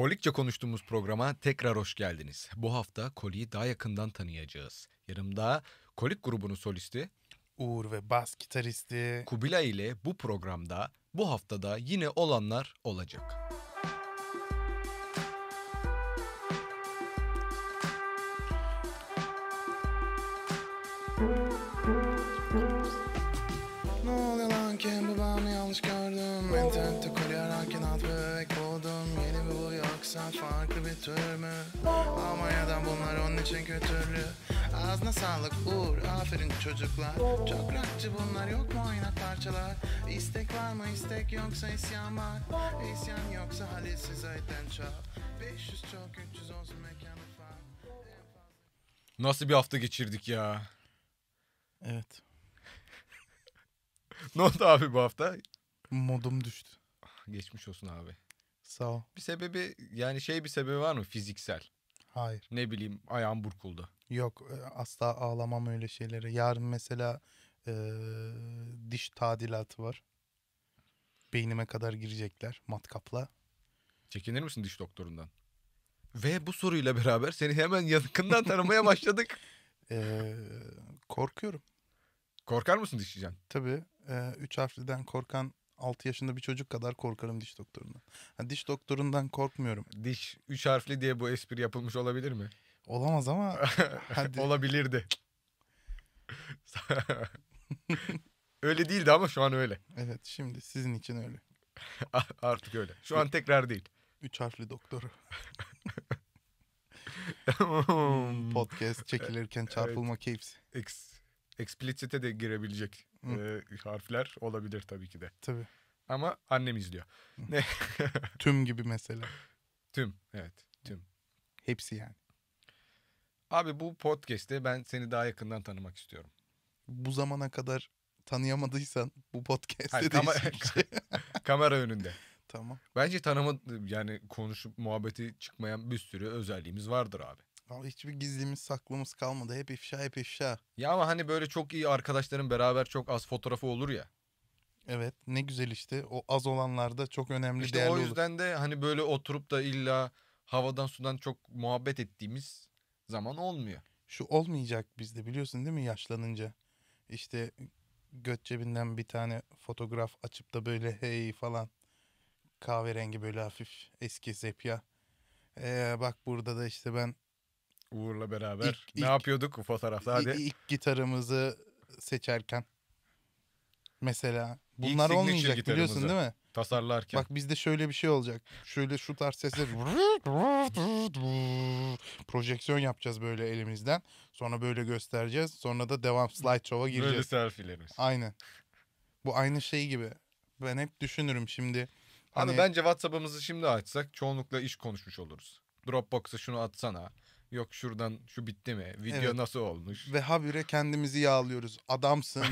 Kolikçe konuştuğumuz programa tekrar hoş geldiniz. Bu hafta Koli'yi daha yakından tanıyacağız. Yanımda Kolik grubunun solisti Uğur ve bas gitaristi Kubilay ile bu programda bu haftada yine olanlar olacak. farklı bir tür mü? Ama ya da bunlar onun için kötülü Ağzına sağlık uğur aferin çocuklar Çok rakçı bunlar yok mu oynak parçalar İstek var mı istek yoksa isyan var İsyan yoksa Halil size eden çal 500 çok 300 olsun mekanı falan Nasıl bir hafta geçirdik ya Evet Ne oldu abi bu hafta? Modum düştü Geçmiş olsun abi Sağ ol. Bir sebebi yani şey bir sebebi var mı fiziksel? Hayır. Ne bileyim ayağım burkuldu. Yok e, asla ağlamam öyle şeylere. Yarın mesela e, diş tadilatı var. Beynime kadar girecekler matkapla. Çekinir misin diş doktorundan? Ve bu soruyla beraber seni hemen yakından tanımaya başladık. Ee, korkuyorum. Korkar mısın dişçiden? Tabii. E, üç harfliden korkan 6 yaşında bir çocuk kadar korkarım diş doktorundan. Ha, diş doktorundan korkmuyorum. Diş 3 harfli diye bu espri yapılmış olabilir mi? Olamaz ama hadi. olabilirdi. öyle değildi ama şu an öyle. Evet şimdi sizin için öyle. Artık öyle. Şu an tekrar değil. Üç harfli doktoru. Hmm, podcast çekilirken çarpılma evet. keyifsi explicit'e de girebilecek e, harfler olabilir tabii ki de. Tabii. Ama annem izliyor. tüm gibi mesela. Tüm evet tüm. Hepsi yani. Abi bu podcast'te ben seni daha yakından tanımak istiyorum. Bu zamana kadar tanıyamadıysan bu podcast'te de kama- şey. kamera önünde. Tamam. Bence tanıma yani konuşup muhabbeti çıkmayan bir sürü özelliğimiz vardır abi ama hiçbir gizlimiz saklımız kalmadı. Hep ifşa hep ifşa. Ya ama hani böyle çok iyi arkadaşların beraber çok az fotoğrafı olur ya. Evet ne güzel işte o az olanlarda çok önemli işte değerli o yüzden olur. de hani böyle oturup da illa havadan sudan çok muhabbet ettiğimiz zaman olmuyor. Şu olmayacak bizde biliyorsun değil mi yaşlanınca. İşte göt cebinden bir tane fotoğraf açıp da böyle hey falan kahverengi böyle hafif eski sepya. Ee, bak burada da işte ben Uğur'la beraber ilk, ne ilk, yapıyorduk bu fotoğrafta? Hadi. İlk gitarımızı seçerken mesela bunlar olmayacak biliyorsun değil mi? Tasarlarken. Bak bizde şöyle bir şey olacak. Şöyle şu tarz sesler projeksiyon yapacağız böyle elimizden. Sonra böyle göstereceğiz. Sonra da devam slide show'a gireceğiz. Böyle selfie'lerimiz. Aynen. Bu aynı şey gibi. Ben hep düşünürüm şimdi. Hani... Abi bence WhatsApp'ımızı şimdi açsak çoğunlukla iş konuşmuş oluruz. Dropbox'a şunu atsana. Yok şuradan şu bitti mi? Video evet. nasıl olmuş? Ve habire kendimizi yağlıyoruz. Adamsın,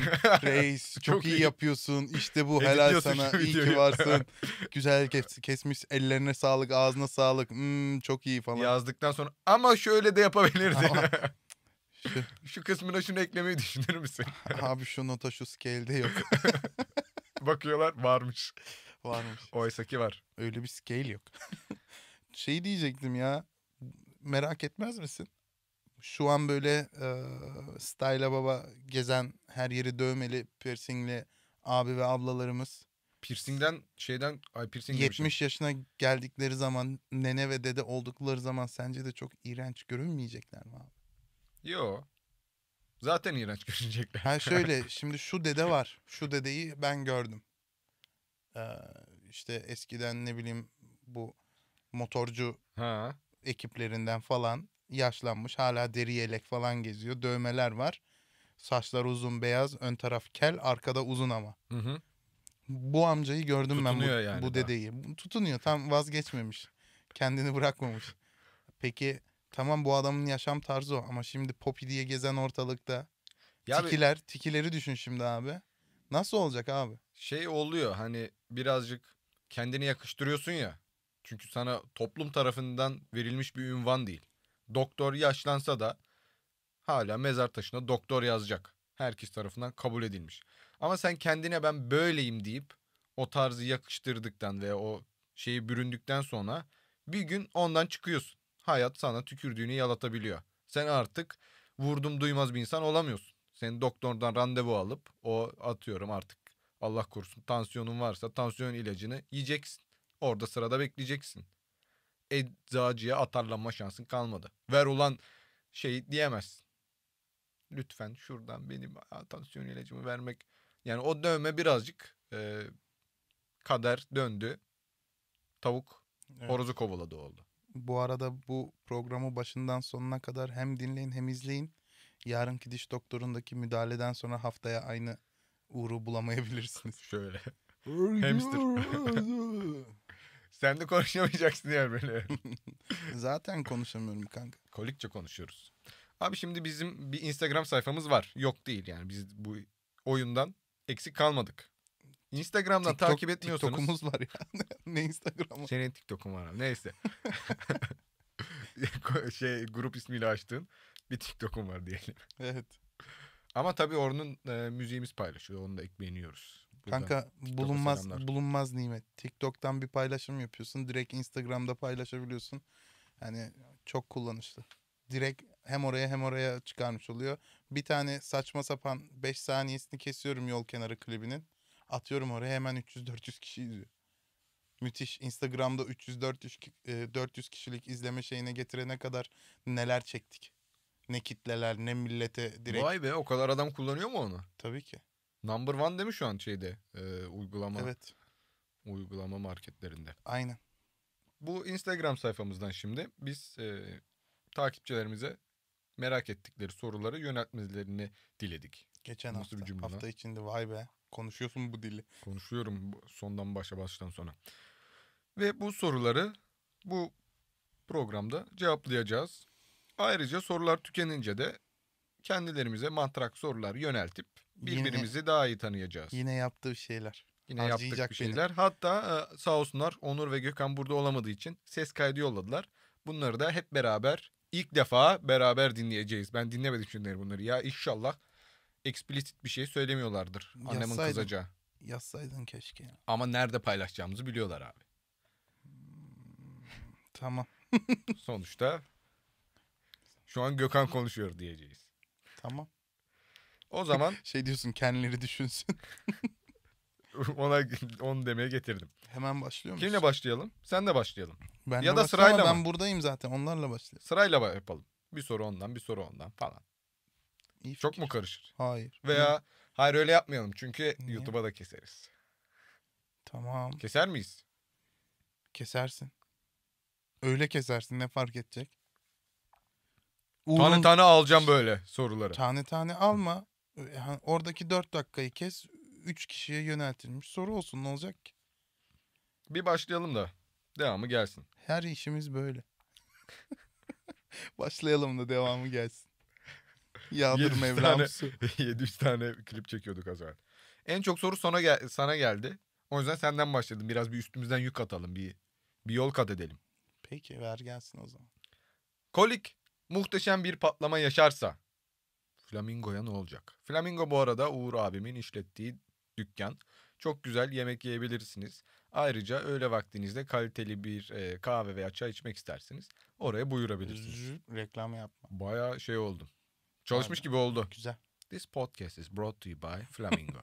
reis, çok, çok iyi, yapıyorsun. İşte bu helal sana, iyi ki varsın. Güzel kes, kesmiş, ellerine sağlık, ağzına sağlık. Hmm, çok iyi falan. Yazdıktan sonra ama şöyle de yapabilirdin. şu, şu kısmına şunu eklemeyi düşünür müsün? Abi şu nota şu scale'de yok. Bakıyorlar varmış. Varmış. Oysa ki var. Öyle bir scale yok. şey diyecektim ya merak etmez misin? Şu an böyle e, style'a baba gezen her yeri dövmeli piercingli abi ve ablalarımız. Piercing'den şeyden ay piercing 70 şey. yaşına geldikleri zaman nene ve dede oldukları zaman sence de çok iğrenç görünmeyecekler mi abi? Yo. Zaten iğrenç görünecekler. Ha şöyle şimdi şu dede var. Şu dedeyi ben gördüm. Ee, işte eskiden ne bileyim bu motorcu ha ekiplerinden falan yaşlanmış. Hala deri yelek falan geziyor. Dövmeler var. Saçlar uzun beyaz. Ön taraf kel. Arkada uzun ama. Hı hı. Bu amcayı gördüm Tutunuyor ben bu, yani bu dedeyi. Daha. Tutunuyor. Tam vazgeçmemiş. Kendini bırakmamış. Peki tamam bu adamın yaşam tarzı o ama şimdi Poppy diye gezen ortalıkta ya tikiler, abi, tikileri düşün şimdi abi. Nasıl olacak abi? Şey oluyor hani birazcık kendini yakıştırıyorsun ya. Çünkü sana toplum tarafından verilmiş bir ünvan değil. Doktor yaşlansa da hala mezar taşına doktor yazacak. Herkes tarafından kabul edilmiş. Ama sen kendine ben böyleyim deyip o tarzı yakıştırdıktan ve o şeyi büründükten sonra bir gün ondan çıkıyorsun. Hayat sana tükürdüğünü yalatabiliyor. Sen artık vurdum duymaz bir insan olamıyorsun. Sen doktordan randevu alıp o atıyorum artık Allah korusun tansiyonun varsa tansiyon ilacını yiyeceksin. Orada sırada bekleyeceksin. Eczacıya atarlanma şansın kalmadı. Ver ulan şey diyemezsin. Lütfen şuradan benim tansiyon ilacımı vermek. Yani o dövme birazcık e, kader döndü. Tavuk evet. horozu kovaladı oldu. Bu arada bu programı başından sonuna kadar hem dinleyin hem izleyin. Yarınki diş doktorundaki müdahaleden sonra haftaya aynı uğru bulamayabilirsiniz. Şöyle. Hamster. Sen de konuşamayacaksın yani böyle. Zaten konuşamıyorum kanka. Kolikçe konuşuyoruz. Abi şimdi bizim bir Instagram sayfamız var. Yok değil yani biz bu oyundan eksik kalmadık. Instagram'dan TikTok, takip etmiyorsunuz. TikTok'umuz var ya. ne Instagram'ı? Senin TikTok'un var abi. Neyse. şey grup ismiyle açtığın bir TikTok'un var diyelim. Evet. Ama tabii onun e, müziğimiz paylaşıyor. Onu da ekmeğini yiyoruz. Buradan Kanka bulunmaz selamlar. bulunmaz nimet. TikTok'tan bir paylaşım yapıyorsun. Direkt Instagram'da paylaşabiliyorsun. Yani çok kullanışlı. Direkt hem oraya hem oraya çıkarmış oluyor. Bir tane saçma sapan 5 saniyesini kesiyorum yol kenarı klibinin. Atıyorum oraya hemen 300-400 kişi izliyor. Müthiş. Instagram'da 300-400 400 e, kişilik izleme şeyine getirene kadar neler çektik. Ne kitleler ne millete direkt. Vay be o kadar adam kullanıyor mu onu? Tabii ki. Number one değil şu an şeyde e, uygulama? Evet. Uygulama marketlerinde. Aynen. Bu Instagram sayfamızdan şimdi biz e, takipçilerimize merak ettikleri soruları yöneltmelerini diledik. Geçen Nasıl hafta, bir hafta içinde vay be konuşuyorsun bu dili. Konuşuyorum sondan başa baştan sona. Ve bu soruları bu programda cevaplayacağız. Ayrıca sorular tükenince de kendilerimize mantrak sorular yöneltip birbirimizi yine, daha iyi tanıyacağız. Yine yaptığı şeyler. Yine Harcayacak yaptık bir şeyler. Benim. Hatta e, sağ olsunlar Onur ve Gökhan burada olamadığı için ses kaydı yolladılar. Bunları da hep beraber ilk defa beraber dinleyeceğiz. Ben dinlemedim şimdi bunları. Ya inşallah eksplisit bir şey söylemiyorlardır. Annemin yazsaydın, kızacağı. Yazsaydın keşke. Ama nerede paylaşacağımızı biliyorlar abi. Hmm, tamam. Sonuçta şu an Gökhan konuşuyor diyeceğiz. Tamam. O zaman şey diyorsun kendileri düşünsün. Ona onu demeye getirdim. Hemen başlıyor musun? Kimle başlayalım? Sen de başlayalım. Ben ya da sırayla ben mı? buradayım zaten. Onlarla başlayalım. Sırayla yapalım. Bir soru ondan, bir soru ondan falan. İyi Çok mu karışır? Hayır. Veya Niye? hayır öyle yapmayalım çünkü YouTube'a da keseriz. Tamam. Keser miyiz? Kesersin. Öyle kesersin ne fark edecek? Uğur'un... Tane tane alacağım böyle soruları. Tane tane alma yani oradaki 4 dakikayı kes 3 kişiye yöneltilmiş soru olsun ne olacak ki? Bir başlayalım da devamı gelsin. Her işimiz böyle. başlayalım da devamı gelsin. Yağdır Mevlam su. 700 tane klip çekiyorduk az evvel. En çok soru sana, gel sana geldi. O yüzden senden başladım. Biraz bir üstümüzden yük atalım. Bir, bir yol kat edelim. Peki ver gelsin o zaman. Kolik muhteşem bir patlama yaşarsa Flamingo'ya ne olacak? Flamingo bu arada Uğur abimin işlettiği dükkan. Çok güzel yemek yiyebilirsiniz. Ayrıca öğle vaktinizde kaliteli bir e, kahve veya çay içmek isterseniz oraya buyurabilirsiniz. Reklam yapma. Baya şey oldum. Çalışmış Abi, gibi oldu. Güzel. This podcast is brought to you by Flamingo.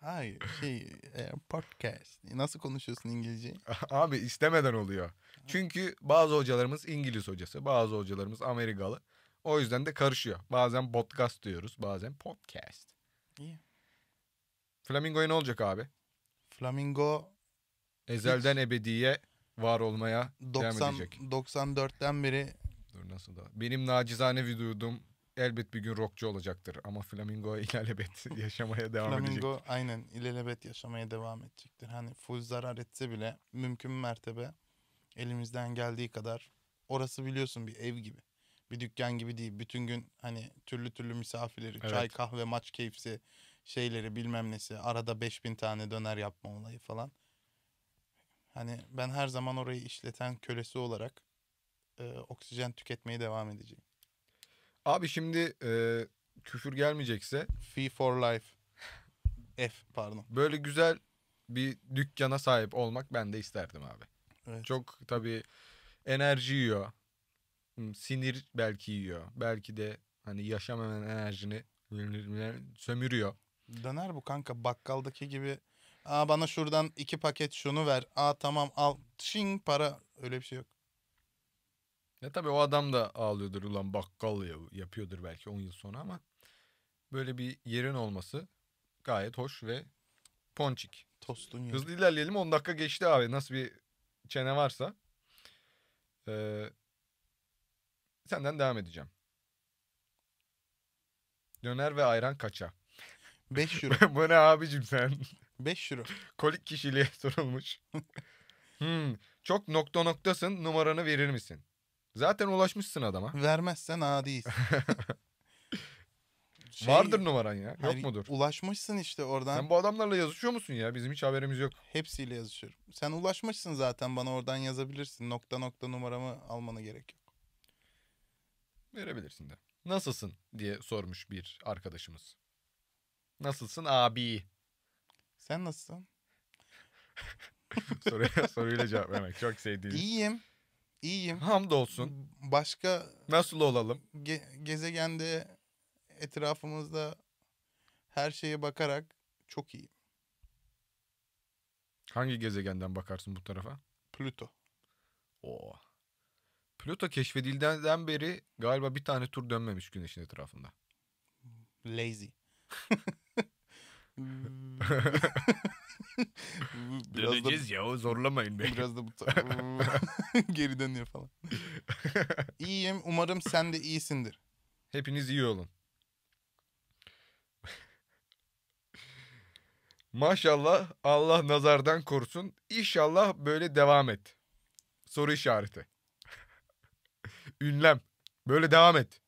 Hayır şey e, podcast. Nasıl konuşuyorsun İngilizce? Abi istemeden oluyor. Çünkü bazı hocalarımız İngiliz hocası, bazı hocalarımız Amerikalı. O yüzden de karışıyor. Bazen podcast diyoruz, bazen podcast. İyi. Flamingo'ya ne olacak abi? Flamingo ezelden hiç... ebediye var olmaya 90, devam edecek. 94'ten beri Dur nasıl da. Benim nacizane vücudum elbet bir gün rockçu olacaktır ama Flamingo ilelebet yaşamaya devam Flamingo, edecek. Flamingo aynen ilelebet yaşamaya devam edecektir. Hani full zarar etse bile mümkün mertebe elimizden geldiği kadar orası biliyorsun bir ev gibi bir dükkan gibi değil. Bütün gün hani türlü türlü misafirleri, evet. çay, kahve, maç keyfisi şeyleri bilmem nesi. Arada 5000 tane döner yapma olayı falan. Hani ben her zaman orayı işleten kölesi olarak e, oksijen tüketmeye devam edeceğim. Abi şimdi e, küfür gelmeyecekse. Fee for life. F pardon. Böyle güzel bir dükkana sahip olmak ben de isterdim abi. Evet. Çok tabii enerji yiyor. Sinir belki yiyor. Belki de hani yaşam hemen enerjini sömürüyor. Döner bu kanka bakkaldaki gibi. Aa bana şuradan iki paket şunu ver. Aa tamam al. Şing para. Öyle bir şey yok. Ya tabii o adam da ağlıyordur ulan bakkal yapıyordur belki 10 yıl sonra ama böyle bir yerin olması gayet hoş ve ponçik. Tostun yeri. Hızlı ilerleyelim 10 dakika geçti abi nasıl bir çene varsa. Ee, Senden devam edeceğim. Döner ve ayran kaça? 5 euro. Bu ne abicim sen? 5 euro. Kolik kişiliğe sorulmuş. hmm, çok nokta noktasın numaranı verir misin? Zaten ulaşmışsın adama. Vermezsen adiyiz. Şey, Vardır numaran ya. Yok hayır, mudur? Ulaşmışsın işte oradan. Sen bu adamlarla yazışıyor musun ya? Bizim hiç haberimiz yok. Hepsiyle yazışıyorum. Sen ulaşmışsın zaten bana oradan yazabilirsin. Nokta nokta numaramı almanı gerek yok. Verebilirsin de. Nasılsın diye sormuş bir arkadaşımız. Nasılsın abi? Sen nasılsın? soruya, soruyla cevap vermek çok sevdiğim. İyiyim. İyiyim. Hamdolsun. Başka... Nasıl olalım? Ge- gezegende etrafımızda her şeye bakarak çok iyiyim. Hangi gezegenden bakarsın bu tarafa? Plüto. Oo. Plüto keşfedildiğinden beri galiba bir tane tur dönmemiş güneşin etrafında. Lazy. biraz Döneceğiz da, ya zorlamayın beni. Biraz da bu geri dönüyor falan. İyiyim umarım sen de iyisindir. Hepiniz iyi olun. Maşallah Allah nazardan korusun. İnşallah böyle devam et. Soru işareti. Ünlem. Böyle devam et.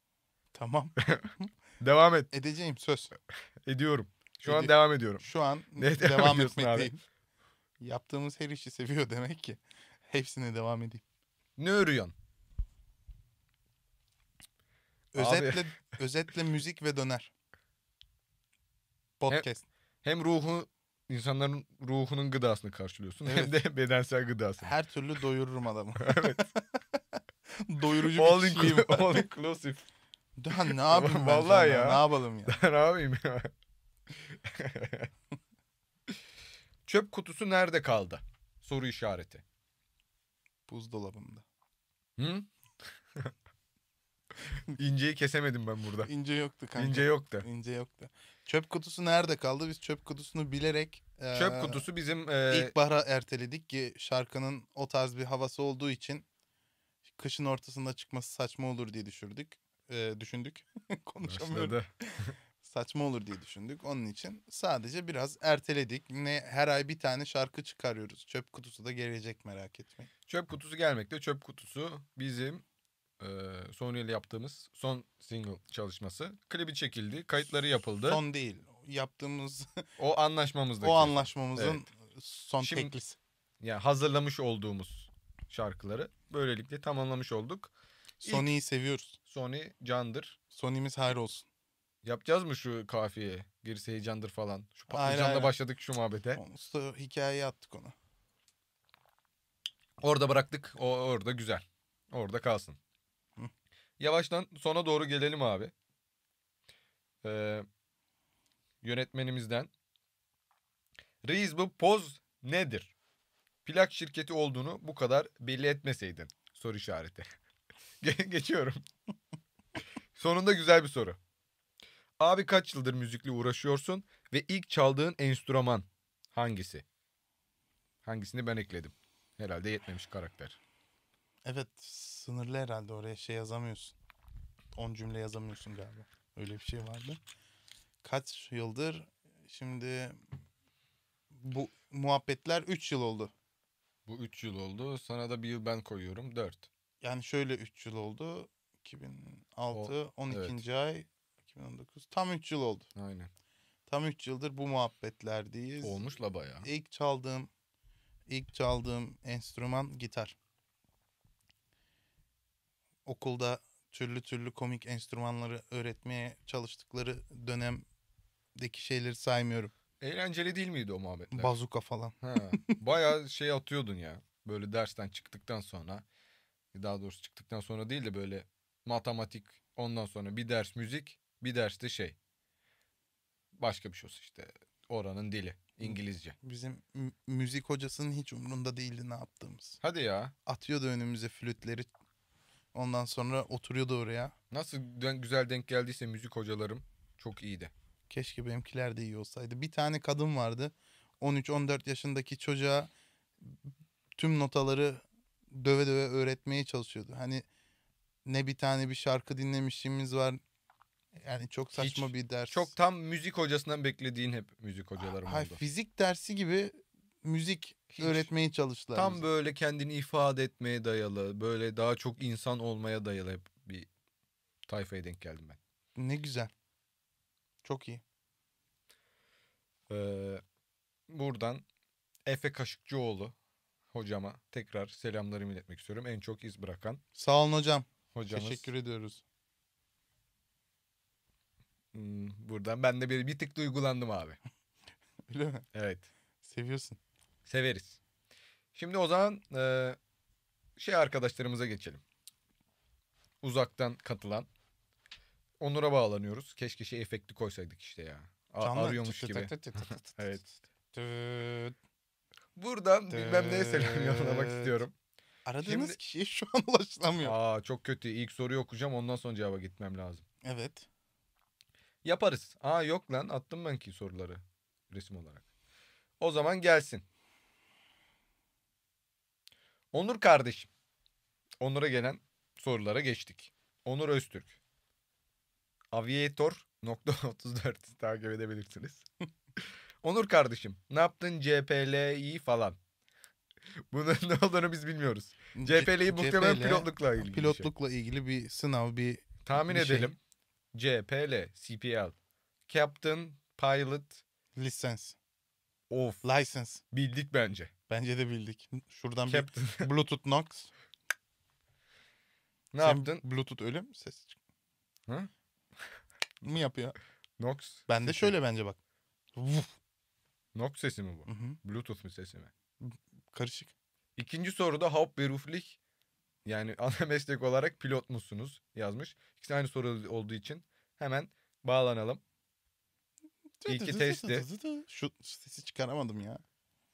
Tamam. devam et. Edeceğim söz. Ediyorum. Şu Edi- an devam ediyorum. Şu an ne devam etmekteyim. Yaptığımız her işi seviyor demek ki. Hepsine devam edeyim. Ne örüyorsun? Özetle, özetle müzik ve döner. Podcast. Hem, hem ruhu insanların ruhunun gıdasını karşılıyorsun evet. hem de bedensel gıdasını. Her türlü doyururum adamı. evet doyurucu all bir şeyim. All inclusive. Daha ne yapayım ben ya. Ne yapalım ya. Daha ne yapayım ya. Çöp kutusu nerede kaldı? Soru işareti. Buzdolabımda. Hı? İnceyi kesemedim ben burada. İnce yoktu kanka. İnce yoktu. İnce yoktu. Çöp kutusu nerede kaldı? Biz çöp kutusunu bilerek Çöp e, kutusu bizim e, bahara erteledik ki şarkının o tarz bir havası olduğu için kışın ortasında çıkması saçma olur diye düşürdük. E, düşündük. Konuşamıyorum. saçma olur diye düşündük. Onun için sadece biraz erteledik. Ne her ay bir tane şarkı çıkarıyoruz. Çöp kutusu da gelecek merak etmeyin. Çöp kutusu gelmekte. Çöp kutusu bizim e, Sony ile yaptığımız son single çalışması. Klibi çekildi, kayıtları yapıldı. Son değil. Yaptığımız o anlaşmamızdaki. O anlaşmamızın evet. son Şimdi, teklisi. yani hazırlamış olduğumuz şarkıları. Böylelikle tamamlamış olduk. Sony'yi seviyoruz. Sony candır. Sony'miz hayır olsun. Yapacağız mı şu kafiye? Gerisi heyecandır falan. Şu patlıcanla başladık şu muhabbete. Usta hikayeyi attık onu. Orada bıraktık. O orada güzel. Orada kalsın. Hı. Yavaştan sona doğru gelelim abi. Ee, yönetmenimizden. Reis bu poz nedir? plak şirketi olduğunu bu kadar belli etmeseydin? Soru işareti. Geçiyorum. Sonunda güzel bir soru. Abi kaç yıldır müzikle uğraşıyorsun ve ilk çaldığın enstrüman hangisi? Hangisini ben ekledim. Herhalde yetmemiş karakter. Evet sınırlı herhalde oraya şey yazamıyorsun. 10 cümle yazamıyorsun galiba. Öyle bir şey vardı. Kaç yıldır şimdi bu muhabbetler 3 yıl oldu. Bu 3 yıl oldu. Sana da bir yıl ben koyuyorum 4. Yani şöyle 3 yıl oldu. 2006 o, 12. Evet. ay 2019. Tam 3 yıl oldu. Aynen. Tam 3 yıldır bu muhabbetlerdeyiz. Olmuş la bayağı. İlk çaldığım ilk çaldığım enstrüman gitar. Okulda türlü türlü komik enstrümanları öğretmeye çalıştıkları dönemdeki şeyleri saymıyorum. Eğlenceli değil miydi o muhabbetler? Bazuka falan. Ha, bayağı şey atıyordun ya. Böyle dersten çıktıktan sonra. Daha doğrusu çıktıktan sonra değil de böyle matematik ondan sonra bir ders müzik bir ders de şey. Başka bir şey olsun işte oranın dili İngilizce. Bizim müzik hocasının hiç umrunda değildi ne yaptığımız. Hadi ya. Atıyordu önümüze flütleri. Ondan sonra oturuyordu oraya. Nasıl güzel denk geldiyse müzik hocalarım çok iyiydi. Keşke benimkiler de iyi olsaydı. Bir tane kadın vardı. 13-14 yaşındaki çocuğa tüm notaları döve döve öğretmeye çalışıyordu. Hani ne bir tane bir şarkı dinlemişliğimiz var. Yani çok saçma Hiç, bir ders. Çok tam müzik hocasından beklediğin hep müzik hocalarım ha, oldu. Fizik dersi gibi müzik Hiç, öğretmeye çalıştılar. Tam bize. böyle kendini ifade etmeye dayalı, böyle daha çok insan olmaya dayalı hep bir tayfaya denk geldim ben. Ne güzel. Çok iyi. Ee, buradan Efe Kaşıkçıoğlu hocama tekrar selamlarımı iletmek istiyorum. En çok iz bırakan Sağ olun hocam. hocamız. Teşekkür ediyoruz. Hmm, Buradan ben de bir, bir tık duygulandım abi. Öyle mi? Evet. Seviyorsun. Severiz. Şimdi o zaman e, şey arkadaşlarımıza geçelim. Uzaktan katılan Onur'a bağlanıyoruz. Keşke şey efekti koysaydık işte ya. A- Canlı. arıyormuş gibi. evet. Buradan bilmem neye selam yollamak istiyorum. Aradığınız Şimdi... kişiye şu an ulaşılamıyor. Aa çok kötü. İlk soruyu okuyacağım ondan sonra cevaba gitmem lazım. Evet. Yaparız. Aa yok lan attım ben ki soruları resim olarak. O zaman gelsin. Onur kardeşim. Onur'a gelen sorulara geçtik. Onur Öztürk. Aviator.34 takip edebilirsiniz. Onur kardeşim ne yaptın CPL'yi falan. Bunun ne olduğunu biz bilmiyoruz. CPL'yi muhtemelen CPL, pilotlukla ilgili. Şey. Pilotlukla şey. ilgili bir sınav bir Tahmin bir şey. edelim. Şey. CPL, CPL. Captain, Pilot. License. Of. License. Bildik bence. Bence de bildik. Şuradan Captain. bir Bluetooth Knox. ne Sen yaptın? Bluetooth ölüm ses çık. Hı? mi yapıyor? Nox. Ben de şöyle bence bak. Vuf. Nox sesi mi bu? Hı hı. Bluetooth mu sesi mi? Karışık. İkinci soruda Hauptberuflich yani ana meslek olarak pilot musunuz yazmış. İkisi aynı soru olduğu için hemen bağlanalım. İlki testi. Şu sesi çıkaramadım ya.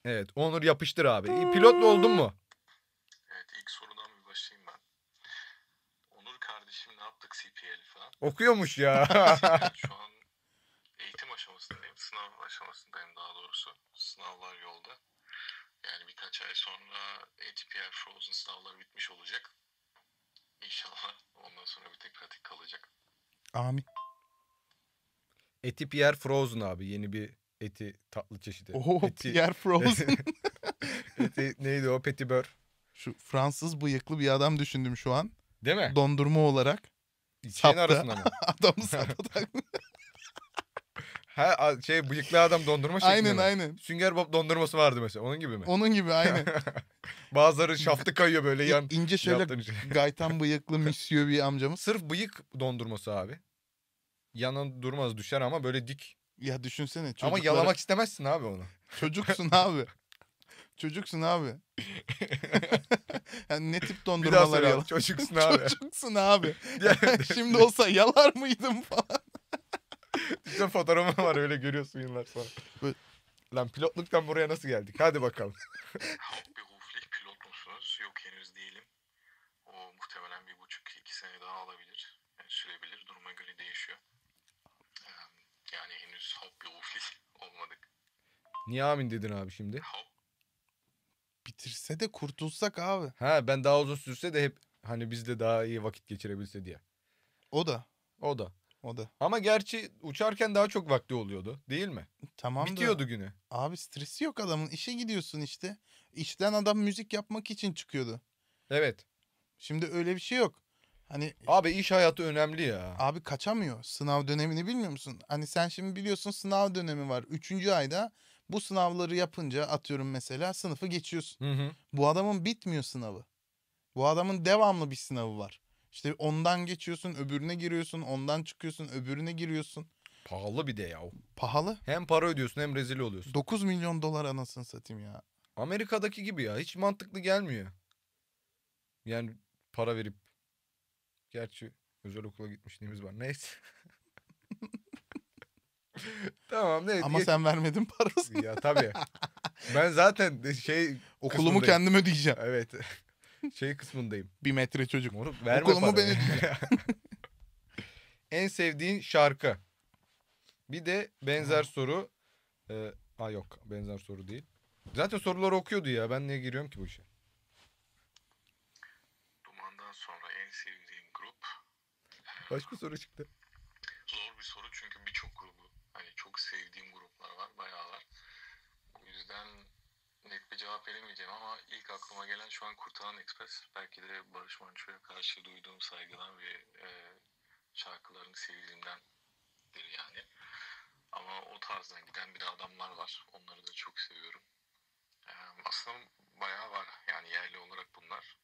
Evet Onur yapıştır abi. pilot mu oldun mu? Evet ilk sorudan bir başlayayım ben. Onur kardeşim ne yaptık CPL Okuyormuş ya. Şu an eğitim aşamasındayım. Sınav aşamasındayım daha doğrusu. Sınavlar yolda. Yani birkaç ay sonra ATPR Frozen sınavları bitmiş olacak. İnşallah ondan sonra bir tek pratik kalacak. Amin. Eti Pierre Frozen abi. Yeni bir eti tatlı çeşidi. Oh eti... Pierre Frozen. eti, neydi o? Petit Petibör. Şu Fransız bıyıklı bir adam düşündüm şu an. Değil mi? Dondurma olarak. Şeyin arasında mı? Adamı sapta takmış. Ha şey bıyıklı adam dondurma şeklinde Aynen mi? aynen. Sünger Bob dondurması vardı mesela. Onun gibi mi? Onun gibi aynen. Bazıları şaftı kayıyor böyle yan. İnce şöyle gaytan bıyıklı misyo bir amcamız. Sırf bıyık dondurması abi. Yanan durmaz düşer ama böyle dik. Ya düşünsene. Çocuklara... Ama yalamak istemezsin abi onu. Çocuksun abi. Çocuksun abi. yani ne tip dondurmalar yal. Çocuksun abi. Çocuksun abi. Şimdi olsa yalar mıydım falan. Bizim fotoğrafım var öyle görüyorsun yıllar sonra. Böyle... Lan pilotluktan buraya nasıl geldik? Hadi bakalım. bir uflik pilot musunuz? Yok henüz değilim. O muhtemelen bir buçuk iki sene daha alabilir. Yani sürebilir. Duruma göre değişiyor. Yani henüz hop bir uflik olmadık. Niye amin dedin abi şimdi? Hop bitirse de kurtulsak abi. Ha ben daha uzun sürse de hep hani biz de daha iyi vakit geçirebilse diye. O da. O da. O da. Ama gerçi uçarken daha çok vakti oluyordu değil mi? Tamam Bitiyordu da. günü. Abi stresi yok adamın. İşe gidiyorsun işte. İşten adam müzik yapmak için çıkıyordu. Evet. Şimdi öyle bir şey yok. Hani Abi iş hayatı önemli ya. Abi kaçamıyor. Sınav dönemini bilmiyor musun? Hani sen şimdi biliyorsun sınav dönemi var. Üçüncü ayda bu sınavları yapınca atıyorum mesela sınıfı geçiyorsun. Hı hı. Bu adamın bitmiyor sınavı. Bu adamın devamlı bir sınavı var. İşte ondan geçiyorsun, öbürüne giriyorsun, ondan çıkıyorsun, öbürüne giriyorsun. Pahalı bir de ya. Pahalı. Hem para ödüyorsun hem rezil oluyorsun. 9 milyon dolar anasını satayım ya. Amerika'daki gibi ya. Hiç mantıklı gelmiyor. Yani para verip. Gerçi özel okula gitmişliğimiz var. Neyse. tamam ne? Ama diye... sen vermedin parasını. ya tabii. Ben zaten şey okulumu kendim ödeyeceğim. Evet. Şey kısmındayım. Bir metre çocuk. Onu verme okulumu ben ödeyeceğim. en sevdiğin şarkı. Bir de benzer soru. Ee, aa yok benzer soru değil. Zaten soruları okuyordu ya. Ben niye giriyorum ki bu işe? Dumandan sonra en sevdiğim grup. Başka soru çıktı. cevap veremeyeceğim ama ilk aklıma gelen şu an Kurtalan Express. Belki de Barış Manço'ya karşı duyduğum saygıdan ve e, şarkılarını sevdiğimdendir yani. Ama o tarzdan giden bir adamlar var. Onları da çok seviyorum. E, aslında bayağı var. Yani yerli olarak bunlar.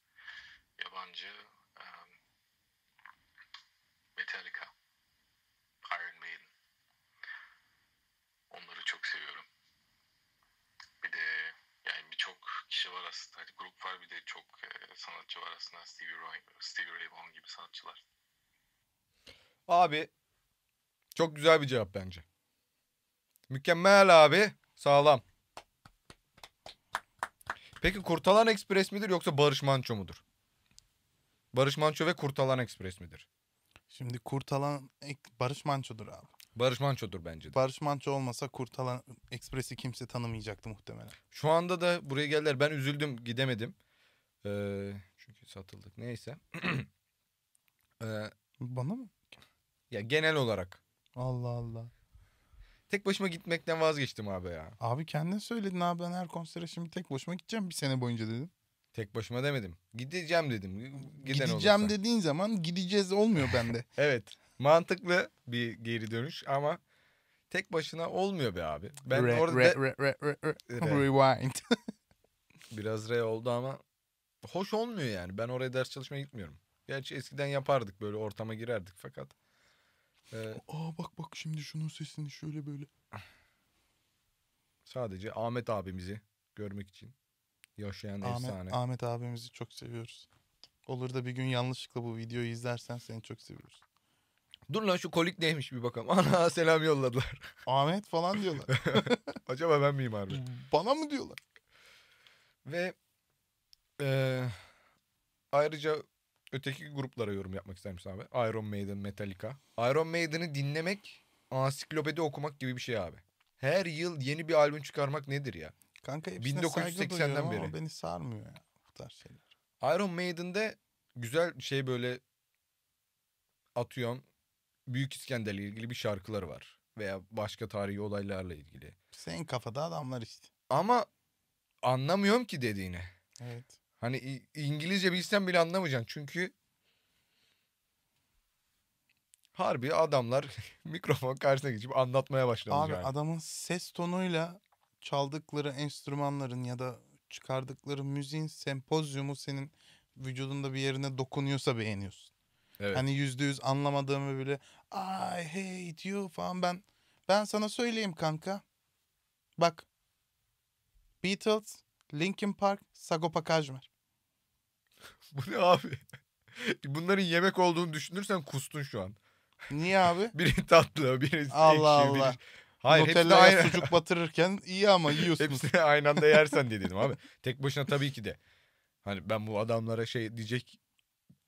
Yabancı e, Metallica, Iron Maiden. Onları çok seviyorum. kişi var aslında. Hani grup var bir de çok e, sanatçı var aslında. Stevie Ray, Stevie Ray Vaughan gibi sanatçılar. Abi çok güzel bir cevap bence. Mükemmel abi. Sağlam. Peki Kurtalan Express midir yoksa Barış Manço mudur? Barış Manço ve Kurtalan Express midir? Şimdi Kurtalan Barış Manço'dur abi. Barış Manço'dur bence de. Barış Manço olmasa Kurtalan Ekspresi kimse tanımayacaktı muhtemelen. Şu anda da buraya geldiler. Ben üzüldüm gidemedim. Ee, çünkü satıldık. Neyse. ee, Bana mı? Ya genel olarak. Allah Allah. Tek başıma gitmekten vazgeçtim abi ya. Abi kendin söyledin abi ben her konsere şimdi tek başıma gideceğim bir sene boyunca dedim. Tek başıma demedim. Gideceğim dedim. Giden gideceğim olursa. dediğin zaman gideceğiz olmuyor bende. evet. Mantıklı bir geri dönüş ama tek başına olmuyor be abi. Ben re, orada re, re, re, re, re. rewind. Biraz re oldu ama hoş olmuyor yani. Ben oraya ders çalışmaya gitmiyorum. Gerçi eskiden yapardık böyle ortama girerdik fakat. E, Aa bak bak şimdi şunun sesini şöyle böyle. Sadece Ahmet abimizi görmek için yaşayan Ahmet, efsane. Ahmet abimizi çok seviyoruz. Olur da bir gün yanlışlıkla bu videoyu izlersen seni çok seviyoruz. Dur lan şu kolik neymiş bir bakalım. Ana selam yolladılar. Ahmet falan diyorlar. Acaba ben miyim abi? Hmm. Bana mı diyorlar? Ve e, ayrıca öteki gruplara yorum yapmak istermiş abi. Iron Maiden, Metallica. Iron Maiden'i dinlemek ansiklopedi okumak gibi bir şey abi. Her yıl yeni bir albüm çıkarmak nedir ya? Kanka hepsine 1980'den beri. Ama beni sarmıyor ya bu tarz şeyler. Iron Maiden'de güzel şey böyle atıyorum Büyük ile ilgili bir şarkıları var. Veya başka tarihi olaylarla ilgili. Senin kafada adamlar işte. Ama anlamıyorum ki dediğini. Evet. Hani İngilizce bilsen bile anlamayacaksın. Çünkü harbi adamlar mikrofon karşısına geçip anlatmaya başlamış. Abi yani. adamın ses tonuyla çaldıkları enstrümanların ya da çıkardıkları müziğin sempozyumu senin vücudunda bir yerine dokunuyorsa beğeniyorsun. Evet. Hani yüzde yüz anlamadığımı bile I hate you falan ben ben sana söyleyeyim kanka. Bak. Beatles, Linkin Park, Sagopa Kajmer. Bu ne abi? Bunların yemek olduğunu düşünürsen kustun şu an. Niye abi? biri tatlı, biri Allah ekşi, Allah. biri... Hayır, Nutella'ya aynı... sucuk batırırken iyi ama yiyorsunuz. Hepsini aynı anda yersen diye dedim abi. Tek başına tabii ki de. Hani ben bu adamlara şey diyecek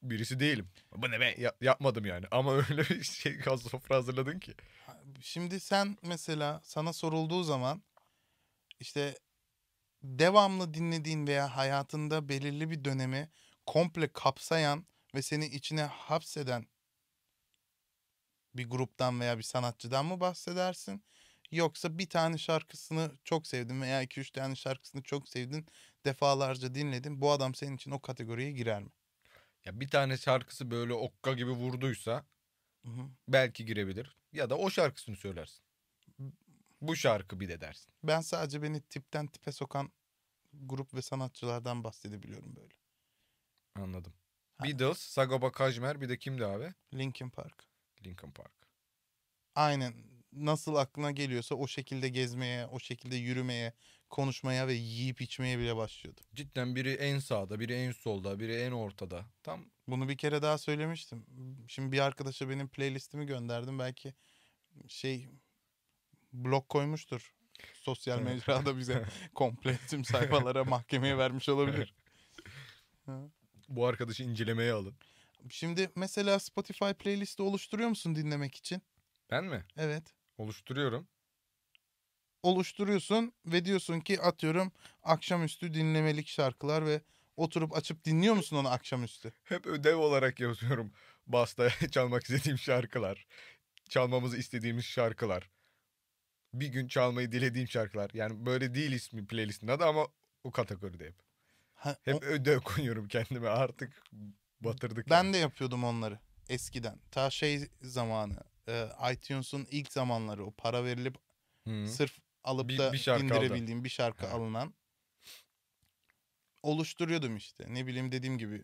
birisi değilim. Bu ne be ya, yapmadım yani. Ama öyle bir şey sofra hazırladın ki. Şimdi sen mesela sana sorulduğu zaman işte devamlı dinlediğin veya hayatında belirli bir dönemi komple kapsayan ve seni içine hapseden bir gruptan veya bir sanatçıdan mı bahsedersin? Yoksa bir tane şarkısını çok sevdin veya iki üç tane şarkısını çok sevdin defalarca dinledin. Bu adam senin için o kategoriye girer mi? Ya bir tane şarkısı böyle okka gibi vurduysa Hı -hı. belki girebilir. Ya da o şarkısını söylersin. Bu şarkı bir de dersin. Ben sadece beni tipten tipe sokan grup ve sanatçılardan bahsedebiliyorum böyle. Anladım. Ha. Beatles, Sagopa Kajmer bir de kimdi abi? Linkin Park. Linkin Park. Aynen. Nasıl aklına geliyorsa o şekilde gezmeye, o şekilde yürümeye, konuşmaya ve yiyip içmeye bile başlıyordu. Cidden biri en sağda, biri en solda, biri en ortada. Tam bunu bir kere daha söylemiştim. Şimdi bir arkadaşa benim playlistimi gönderdim. Belki şey blok koymuştur. Sosyal mecrada bize komple tüm sayfalara mahkemeye vermiş olabilir. Bu arkadaşı incelemeye alın. Şimdi mesela Spotify playlisti oluşturuyor musun dinlemek için? Ben mi? Evet. Oluşturuyorum oluşturuyorsun ve diyorsun ki atıyorum akşamüstü dinlemelik şarkılar ve oturup açıp dinliyor musun onu akşamüstü? Hep ödev olarak yazıyorum. Basta çalmak istediğim şarkılar, çalmamızı istediğimiz şarkılar. Bir gün çalmayı dilediğim şarkılar. Yani böyle değil ismi playlistin adı ama o kategoride hep. Ha, hep o... ödev koyuyorum kendime artık batırdık. Ben yani. de yapıyordum onları eskiden. Ta şey zamanı iTunes'un ilk zamanları o para verilip hmm. sırf alıp bir, da bir indirebildiğim aldı. bir şarkı ha. alınan oluşturuyordum işte. Ne bileyim dediğim gibi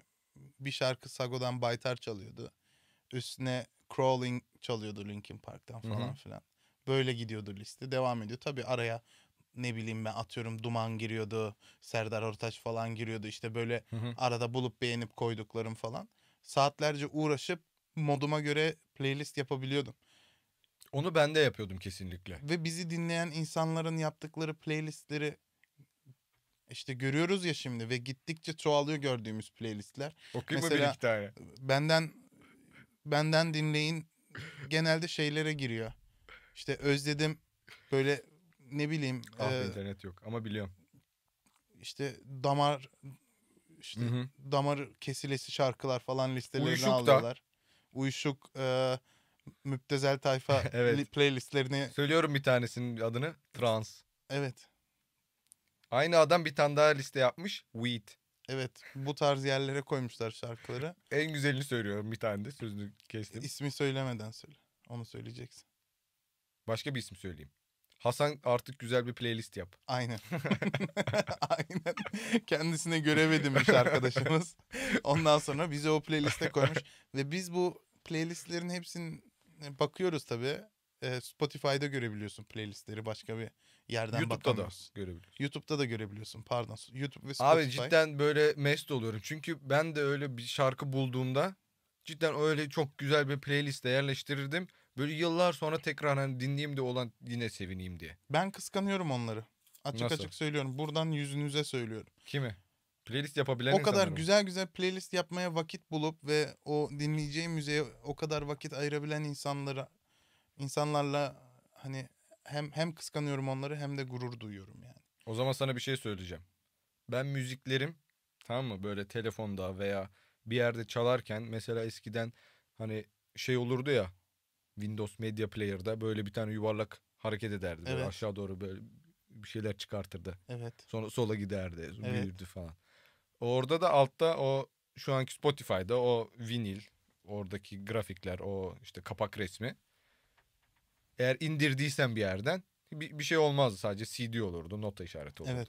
bir şarkı Sago'dan Baytar çalıyordu. Üstüne Crawling çalıyordu Linkin Park'tan falan Hı-hı. filan. Böyle gidiyordu liste. Devam ediyor. Tabii araya ne bileyim ben atıyorum Duman giriyordu. Serdar Ortaç falan giriyordu. İşte böyle Hı-hı. arada bulup beğenip koyduklarım falan. Saatlerce uğraşıp moduma göre playlist yapabiliyordum. Onu ben de yapıyordum kesinlikle. Ve bizi dinleyen insanların yaptıkları playlistleri işte görüyoruz ya şimdi ve gittikçe çoğalıyor gördüğümüz playlistler. Okuyayım Mesela, bir iki tane? Benden, benden dinleyin genelde şeylere giriyor. İşte özledim böyle ne bileyim. Ah e, internet yok ama biliyorum. İşte damar işte hı hı. damar kesilesi şarkılar falan listelerine Uyuşuk alıyorlar. Da. Uyuşuk e, müptezel tayfa evet. playlistlerini... Söylüyorum bir tanesinin adını. Trans. Evet. Aynı adam bir tane daha liste yapmış. Weed. Evet bu tarz yerlere koymuşlar şarkıları. en güzelini söylüyorum bir tane de sözünü kestim. İsmi söylemeden söyle. Onu söyleyeceksin. Başka bir isim söyleyeyim. Hasan artık güzel bir playlist yap. Aynen. Aynen. Kendisine görev edinmiş arkadaşımız. Ondan sonra bize o playliste koymuş. Ve biz bu playlistlerin hepsinin bakıyoruz tabii. Spotify'da görebiliyorsun playlistleri başka bir yerden YouTube'da bakamıyorsun. da görebiliyorsun. YouTube'da da görebiliyorsun pardon. YouTube ve Spotify. Abi cidden böyle mest oluyorum. Çünkü ben de öyle bir şarkı bulduğumda cidden öyle çok güzel bir playliste yerleştirirdim. Böyle yıllar sonra tekrar hani dinleyeyim de olan yine sevineyim diye. Ben kıskanıyorum onları. Açık Nasıl? açık söylüyorum. Buradan yüzünüze söylüyorum. Kimi? Playlist yapabilen O kadar güzel güzel playlist yapmaya vakit bulup ve o dinleyeceği müziğe o kadar vakit ayırabilen insanlara insanlarla hani hem hem kıskanıyorum onları hem de gurur duyuyorum yani. O zaman sana bir şey söyleyeceğim. Ben müziklerim tamam mı böyle telefonda veya bir yerde çalarken mesela eskiden hani şey olurdu ya Windows Media Player'da böyle bir tane yuvarlak hareket ederdi. Evet. Böyle aşağı doğru böyle bir şeyler çıkartırdı. Evet. Sonra sola giderdi, evet. falan. Orada da altta o şu anki Spotify'da o vinil, oradaki grafikler, o işte kapak resmi. Eğer indirdiysen bir yerden bir, bir şey olmazdı sadece CD olurdu, nota işareti olurdu. Evet.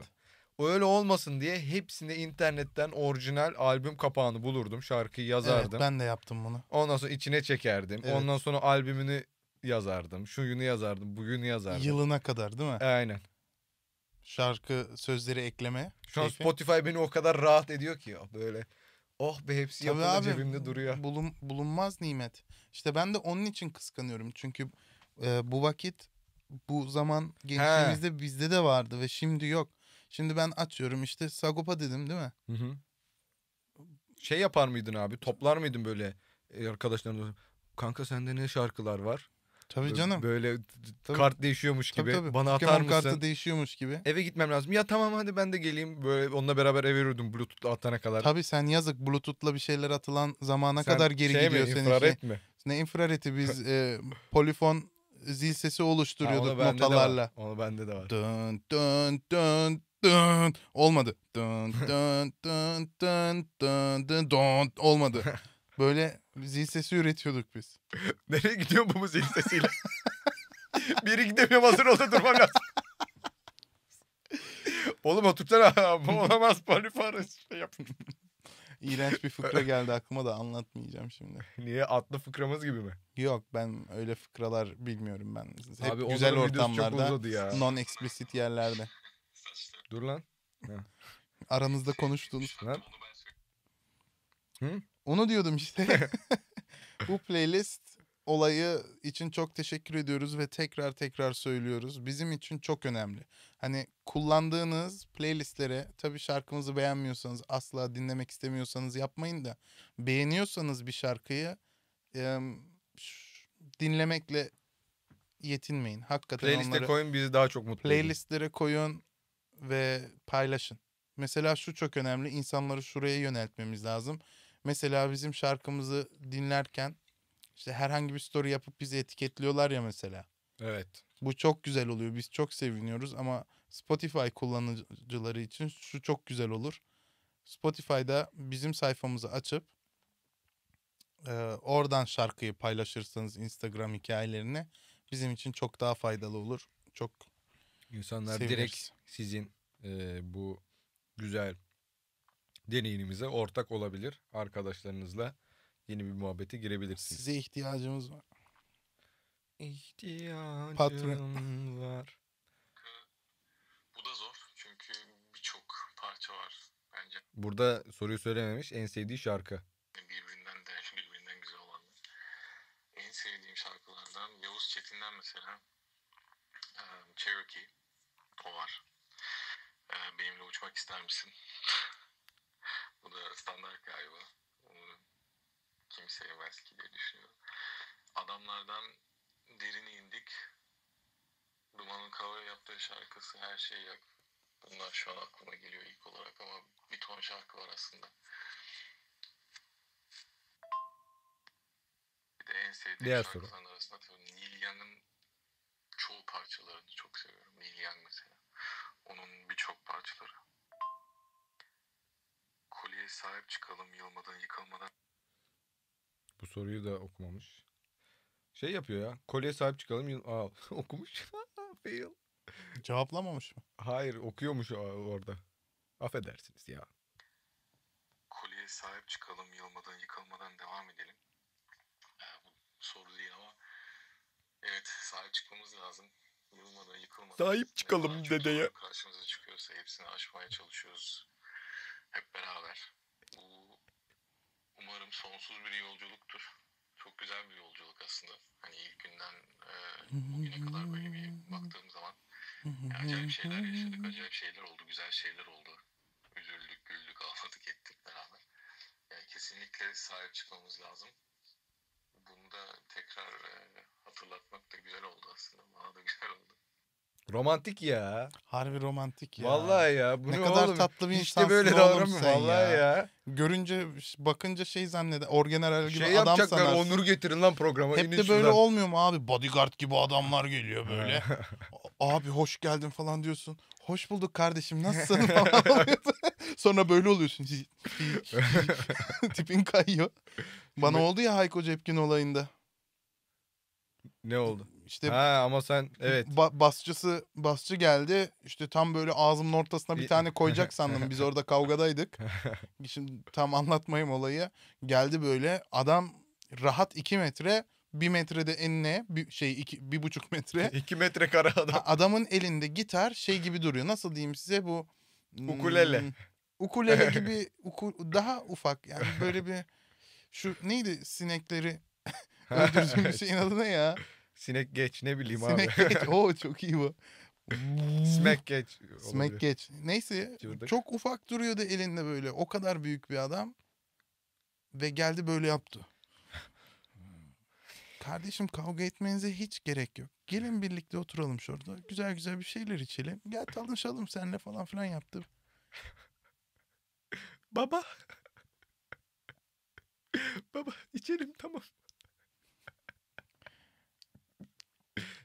O öyle olmasın diye hepsini internetten orijinal albüm kapağını bulurdum. Şarkıyı yazardım. Evet ben de yaptım bunu. Ondan sonra içine çekerdim. Evet. Ondan sonra albümünü yazardım. şu günü yazardım, bugünü yazardım. Yılına kadar değil mi? Aynen şarkı sözleri ekleme. Şu an Spotify beni o kadar rahat ediyor ki ya böyle. Oh be hepsi Tabii yapılı abi, cebimde duruyor. Bulun, bulunmaz nimet. İşte ben de onun için kıskanıyorum. Çünkü e, bu vakit bu zaman gençliğimizde He. bizde de vardı ve şimdi yok. Şimdi ben açıyorum işte Sagopa dedim değil mi? Hı hı. Şey yapar mıydın abi? Toplar mıydın böyle e, arkadaşlarına? Kanka sende ne şarkılar var? Tabii canım. Böyle tabii. kart değişiyormuş tabii, gibi. Tabii. Bana Pokemon atar mısın? kartı değişiyormuş gibi. Eve gitmem lazım. Ya tamam hadi ben de geleyim. Böyle onunla beraber eve yürüdüm Bluetooth'la atana kadar. Tabii sen yazık Bluetooth'la bir şeyler atılan zamana sen kadar geri şey gidiyor mi, senin infrared şey. mi? Ne infrareti biz e, polifon zil sesi oluşturuyorduk ha, onu notalarla. Onu bende de var. Dön dön dön dön olmadı. Dön dön dön dön dön dön olmadı. Böyle Hani zil sesi üretiyorduk biz. Nereye gidiyor bu zil sesiyle? Biri yere gidemiyorum hazır orada durmam lazım. Oğlum otursana. Bu olamaz polifara şey yapın. İğrenç bir fıkra geldi aklıma da anlatmayacağım şimdi. Niye? Atlı fıkramız gibi mi? Yok ben öyle fıkralar bilmiyorum ben. Hep Abi, güzel ortamlarda. Non-explicit yerlerde. Dur lan. Aranızda konuştuğunuz. Lan. Hı? Onu diyordum işte. Bu playlist olayı için çok teşekkür ediyoruz ve tekrar tekrar söylüyoruz. Bizim için çok önemli. Hani kullandığınız playlistlere tabii şarkımızı beğenmiyorsanız asla dinlemek istemiyorsanız yapmayın da beğeniyorsanız bir şarkıyı e, dinlemekle yetinmeyin. Hakikaten Playliste onları, koyun bizi daha çok mutlu Playlistlere edin. koyun ve paylaşın. Mesela şu çok önemli insanları şuraya yöneltmemiz lazım. Mesela bizim şarkımızı dinlerken işte herhangi bir story yapıp bizi etiketliyorlar ya mesela. Evet. Bu çok güzel oluyor. Biz çok seviniyoruz ama Spotify kullanıcıları için şu çok güzel olur. Spotify'da bizim sayfamızı açıp e, oradan şarkıyı paylaşırsanız Instagram hikayelerine bizim için çok daha faydalı olur. Çok insanlar seviniriz. direkt sizin e, bu güzel deneyimimize ortak olabilir. Arkadaşlarınızla yeni bir muhabbete girebilirsiniz. Size ihtiyacımız var. İhtiyacım Patron. var. Bu da zor çünkü birçok parça var bence. Burada soruyu söylememiş en sevdiği şarkı. Birbirinden de birbirinden güzel olanlar. En sevdiğim şarkılardan Yavuz Çetin'den mesela Cherokee o var. Benimle uçmak ister misin? da standart galiba. Onu kimse yemez ki diye düşünüyorum. Adamlardan derini indik. Duman'ın cover yaptığı şarkısı Her şeyi Yak. Bunlar şu an aklıma geliyor ilk olarak ama bir ton şarkı var aslında. Bir de en sevdiğim Diğer şarkıların arasında tabii Neil Young'ın çoğu parçalarını çok seviyorum. Neil Young mesela. Onun birçok parçaları. Kolye sahip çıkalım yılmadan yıkılmadan. Bu soruyu da okumamış. Şey yapıyor ya. Kolye sahip çıkalım. Yıl... Aa, okumuş. Fail. Cevaplamamış mı? Hayır okuyormuş orada. Affedersiniz ya. Kolye sahip çıkalım yılmadan yıkılmadan devam edelim. Ee, bu soru değil ama evet sahip çıkmamız lazım. Yılmadan yıkılmadan. Sahip çıkalım dedeye. Karşımıza çıkıyorsa hepsini aşmaya çalışıyoruz hep beraber. Bu umarım sonsuz bir yolculuktur. Çok güzel bir yolculuk aslında. Hani ilk günden e, bugüne kadar böyle bir baktığım zaman yani acayip şeyler yaşadık, acayip şeyler oldu, güzel şeyler oldu. Üzüldük, güldük, ağladık, ettik beraber. Yani kesinlikle sahip çıkmamız lazım. Bunu da tekrar e, hatırlatmak da güzel oldu aslında. Bana da güzel oldu. Romantik ya. Harbi romantik ya. Vallahi ya. Bu ne, ne kadar oğlum? tatlı bir insansın İşte böyle davranmıyor vallahi ya. ya. Görünce bakınca şey zannede. orgeneral gibi şey adam sanarsın. Şey yapacaklar Onur getirin lan programa. Hep de böyle şuradan. olmuyor mu abi? Bodyguard gibi adamlar geliyor böyle. abi hoş geldin falan diyorsun. Hoş bulduk kardeşim nasılsın Sonra böyle oluyorsun. Tipin kayıyor. Bana oldu ya Hayko Cepkin olayında. Ne oldu? İşte ha, ama sen evet. Ba- basçısı basçı geldi. İşte tam böyle ağzımın ortasına bir tane koyacak sandım. Biz orada kavgadaydık. Şimdi tam anlatmayayım olayı. Geldi böyle adam rahat 2 metre bir metrede enine bir şey iki, bir buçuk metre. İki metre kara adam. Adamın elinde gitar şey gibi duruyor. Nasıl diyeyim size bu? Hmm, ukulele. ukulele gibi uku, daha ufak yani böyle bir şu neydi sinekleri öldürdüğüm şeyin adı ne ya? Sinek geç ne bileyim Sinek abi. Sinek geç. Oo çok iyi bu. Smack geç. Smack geç. Neyse Cırdık. çok ufak duruyordu elinde böyle. O kadar büyük bir adam. Ve geldi böyle yaptı. Kardeşim kavga etmenize hiç gerek yok. Gelin birlikte oturalım şurada. Güzel güzel bir şeyler içelim. Gel tanışalım seninle falan filan yaptı. Baba. Baba içelim tamam.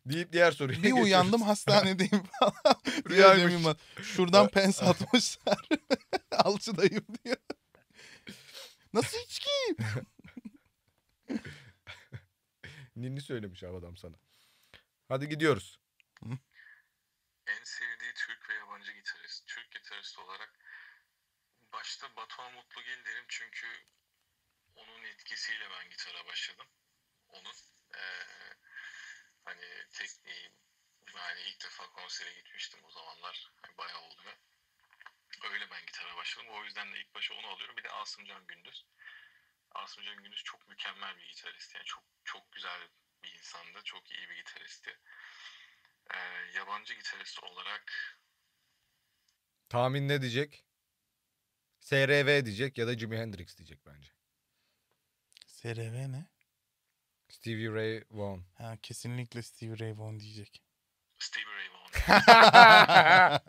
Deyip diğer soruya Bir geçiyoruz. uyandım hastanedeyim falan. Rüyaymış. Şuradan pens atmışlar. Alçıdayım diyor. Nasıl içki? Ninni söylemiş abi adam sana. Hadi gidiyoruz. En sevdiği Türk ve yabancı gitarist. Türk gitarist olarak başta Batuhan Mutlugil derim çünkü onun etkisiyle ben gitara başladım. Onun. Ee, Hani tek yani ilk defa konsere gitmiştim o zamanlar. Yani bayağı oluyor. Öyle ben gitara başladım. O yüzden de ilk başa onu alıyorum. Bir de Asımcan Gündüz. Asımcan Gündüz çok mükemmel bir gitarist. Yani çok çok güzel bir insandı. Çok iyi bir gitaristi. Ee, yabancı gitarist olarak Tahmin ne diyecek? SRV diyecek ya da Jimi Hendrix diyecek bence. SRV ne? Stevie Ray Vaughan. Ha, kesinlikle Stevie Ray Vaughan diyecek. Stevie Ray Vaughan. yani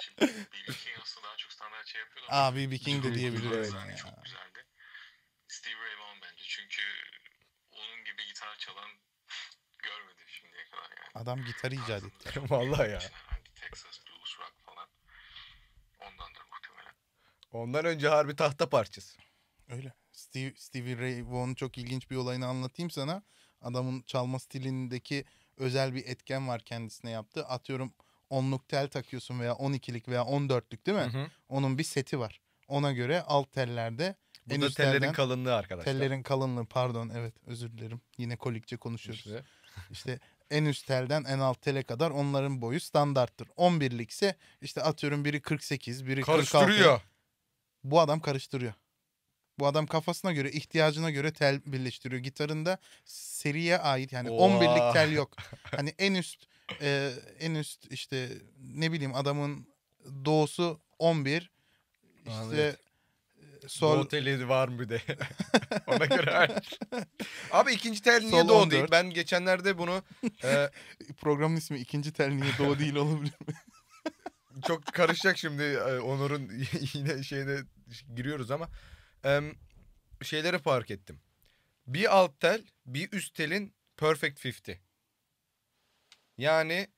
şimdi B.B. King aslında daha çok standart şey yapıyordu. Aa B.B. King de diyebilirim. Yani. Çok güzeldi. Stevie Ray Vaughan bence. Çünkü onun gibi gitar çalan görmedim şimdiye kadar yani. Adam gitarı icat etti. Vallahi ya. Texas Blues Rock falan. Ondandır muhtemelen. Ondan önce harbi tahta parçası. Öyle. Steve, Stevie Ray Vaughan'ın çok ilginç bir olayını anlatayım sana. Adamın çalma stilindeki özel bir etken var kendisine yaptı. Atıyorum onluk tel takıyorsun veya 12'lik veya 14'lük değil mi? Hı hı. Onun bir seti var. Ona göre alt tellerde bu en da tellerin telden, kalınlığı arkadaşlar. Tellerin kalınlığı pardon evet özür dilerim. Yine kolikçe konuşuyoruz. İşte, işte en üst telden en alt tele kadar onların boyu standarttır. 11'likse işte atıyorum biri 48, biri karıştırıyor. 46. Karıştırıyor. Bu adam karıştırıyor. Bu adam kafasına göre, ihtiyacına göre tel birleştiriyor. Gitarında seriye ait yani Oo. 11'lik tel yok. Hani en üst e, en üst işte ne bileyim adamın doğusu 11. İşte e, sol doğu teli var mı de. Ona göre Abi ikinci tel niye sol doğu 14. değil? Ben geçenlerde bunu e... programın ismi ikinci tel niye doğu değil olabilir mi? Çok karışacak şimdi e, Onur'un yine şeyine giriyoruz ama em, şeyleri fark ettim. Bir alt tel, bir üst telin perfect 50. Yani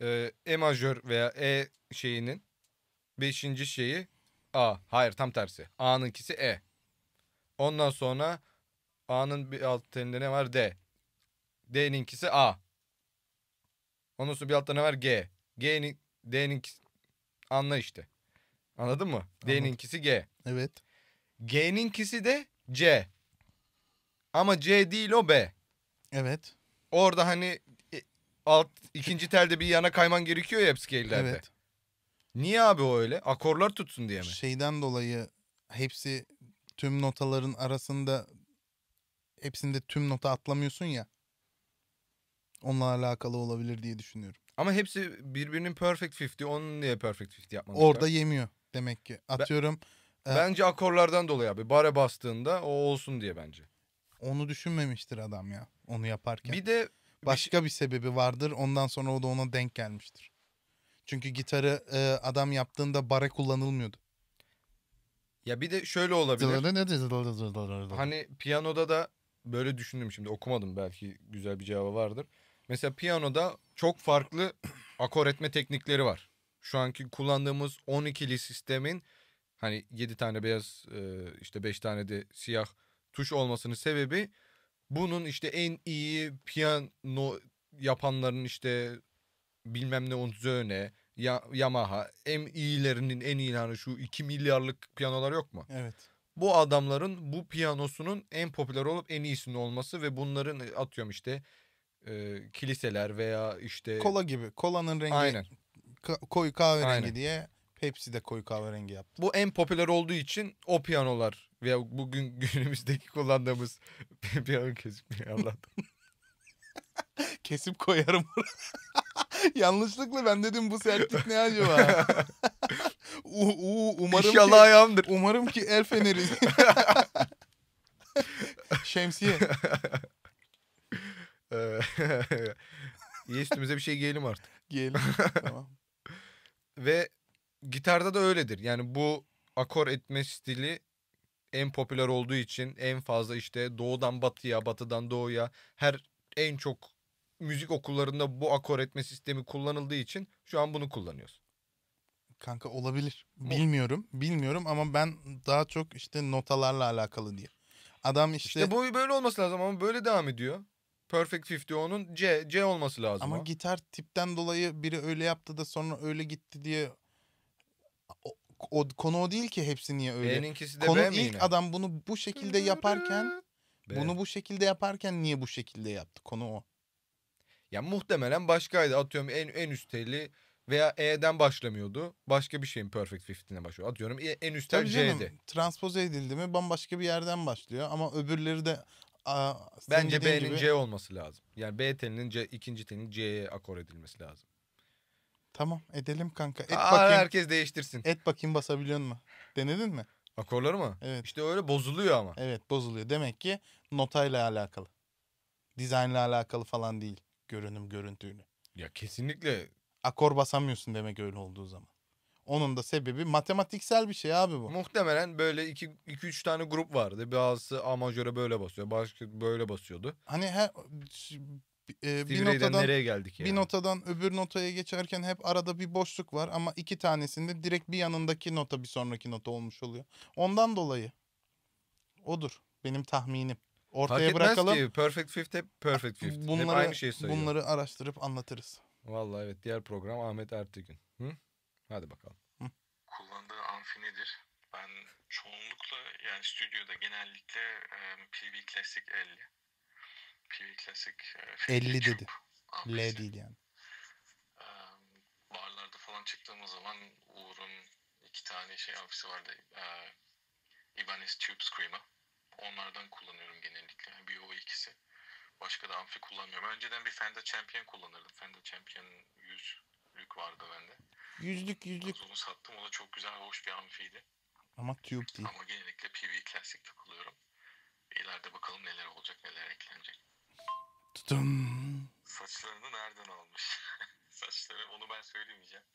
e, E majör veya E şeyinin beşinci şeyi A. Hayır tam tersi. A'nın ikisi E. Ondan sonra A'nın bir alt telinde ne var? D. D'nin ikisi A. Ondan sonra bir altta ne var? G. G'nin D'nin anla işte. Anladın mı? D'nin ikisi G. Evet. G'ninkisi de C. Ama C değil o B. Evet. Orada hani e, alt ikinci telde bir yana kayman gerekiyor ya upscale'lerde. Evet. Niye abi o öyle? Akorlar tutsun diye mi? Şeyden dolayı hepsi tüm notaların arasında hepsinde tüm nota atlamıyorsun ya. Onunla alakalı olabilir diye düşünüyorum. Ama hepsi birbirinin perfect 50. Onun niye perfect 50 yapmamışlar? Orada yemiyor demek ki. Atıyorum ben Bence akorlardan dolayı abi. Bare bastığında o olsun diye bence. Onu düşünmemiştir adam ya onu yaparken. Bir de başka bir, şey- bir sebebi vardır. Ondan sonra o da ona denk gelmiştir. Çünkü gitarı e, adam yaptığında bare kullanılmıyordu. Ya bir de şöyle olabilir. hani piyanoda da böyle düşündüm şimdi okumadım belki güzel bir cevabı vardır. Mesela piyanoda çok farklı akor etme teknikleri var. Şu anki kullandığımız 12'li sistemin hani 7 tane beyaz işte 5 tane de siyah tuş olmasının sebebi bunun işte en iyi piyano yapanların işte bilmem ne Onzone, ya Yamaha, en iyilerinin en iyi hani şu 2 milyarlık piyanolar yok mu? Evet. Bu adamların bu piyanosunun en popüler olup en iyisinin olması ve bunların atıyorum işte e, kiliseler veya işte kola gibi kolanın rengi Aynen. koyu kahverengi Aynen. diye Hepsi de koyu kahverengi yaptı. Bu en popüler olduğu için o piyanolar veya bugün günümüzdeki kullandığımız piyano kesikliği Allah'tan. Kesip koyarım. Yanlışlıkla ben dedim bu sertlik ne acaba? u, u, umarım İnşallah ki, ayağımdır. Umarım ki el feneri. Şemsiye. İyi ee, üstümüze bir şey giyelim artık. Giyelim. Tamam. Ve gitarda da öyledir. Yani bu akor etme stili en popüler olduğu için en fazla işte doğudan batıya, batıdan doğuya her en çok müzik okullarında bu akor etme sistemi kullanıldığı için şu an bunu kullanıyoruz. Kanka olabilir. Bilmiyorum. Bilmiyorum ama ben daha çok işte notalarla alakalı diye. Adam işte... İşte bu böyle olması lazım ama böyle devam ediyor. Perfect 50 onun C, C olması lazım. Ama o. gitar tipten dolayı biri öyle yaptı da sonra öyle gitti diye o, o konu o değil ki hepsi niye öyle. B'ninkisi de konu B ilk yine? adam bunu bu şekilde yaparken B. bunu bu şekilde yaparken niye bu şekilde yaptı? Konu o. Ya muhtemelen başkaydı. Atıyorum en en üsteli veya E'den başlamıyordu. Başka bir şeyin Perfect 15'ine başlıyor. Atıyorum e, en üst tel C'di. Transpoze edildi mi bambaşka bir yerden başlıyor ama öbürleri de a, Bence B'nin gibi... C olması lazım. Yani B telinin C, ikinci telinin C'ye akor edilmesi lazım. Tamam edelim kanka. Et Aa, bakayım. Herkes değiştirsin. Et bakayım basabiliyor mu? Denedin mi? Akorları mı? Evet. İşte öyle bozuluyor ama. Evet bozuluyor. Demek ki notayla alakalı. Dizaynla alakalı falan değil. Görünüm görüntüyle. Ya kesinlikle. Akor basamıyorsun demek öyle olduğu zaman. Onun da sebebi matematiksel bir şey abi bu. Muhtemelen böyle 2-3 tane grup vardı. Bazısı A majöre böyle basıyor. Başka böyle basıyordu. Hani her, e, bir notadan nereye geldik yani? Bir notadan öbür notaya geçerken hep arada bir boşluk var ama iki tanesinde direkt bir yanındaki nota bir sonraki nota olmuş oluyor. Ondan dolayı odur benim tahminim. Ortaya Fark bırakalım. Ki, perfect Fifth hep Perfect Fifth. Bunları, hep aynı şeyi söylüyor. Bunları araştırıp anlatırız. Vallahi evet diğer program Ahmet Ertegün. Hı? Hadi bakalım. Hı. Kullandığı amfi nedir? Ben çoğunlukla yani stüdyoda genellikle e, PB Classic 50 PV Classic e, 50 YouTube, dedi. Ah, L değil yani. E, barlarda falan çıktığımız zaman Uğur'un iki tane şey amfisi vardı. E, Ibanez Tube Screamer. Onlardan kullanıyorum genellikle. Bir o ikisi. Başka da amfi kullanmıyorum. Önceden bir Fender Champion kullanırdım. Fender Champion lük vardı bende. Yüzlük yüzlük. Az onu sattım. O da çok güzel, hoş bir amfiydi. Ama tube değil. Ama genellikle PV Classic kullanıyorum. İleride bakalım neler olacak, neler eklenecek. Tutum. Saçlarını nereden almış? Saçları onu ben söylemeyeceğim.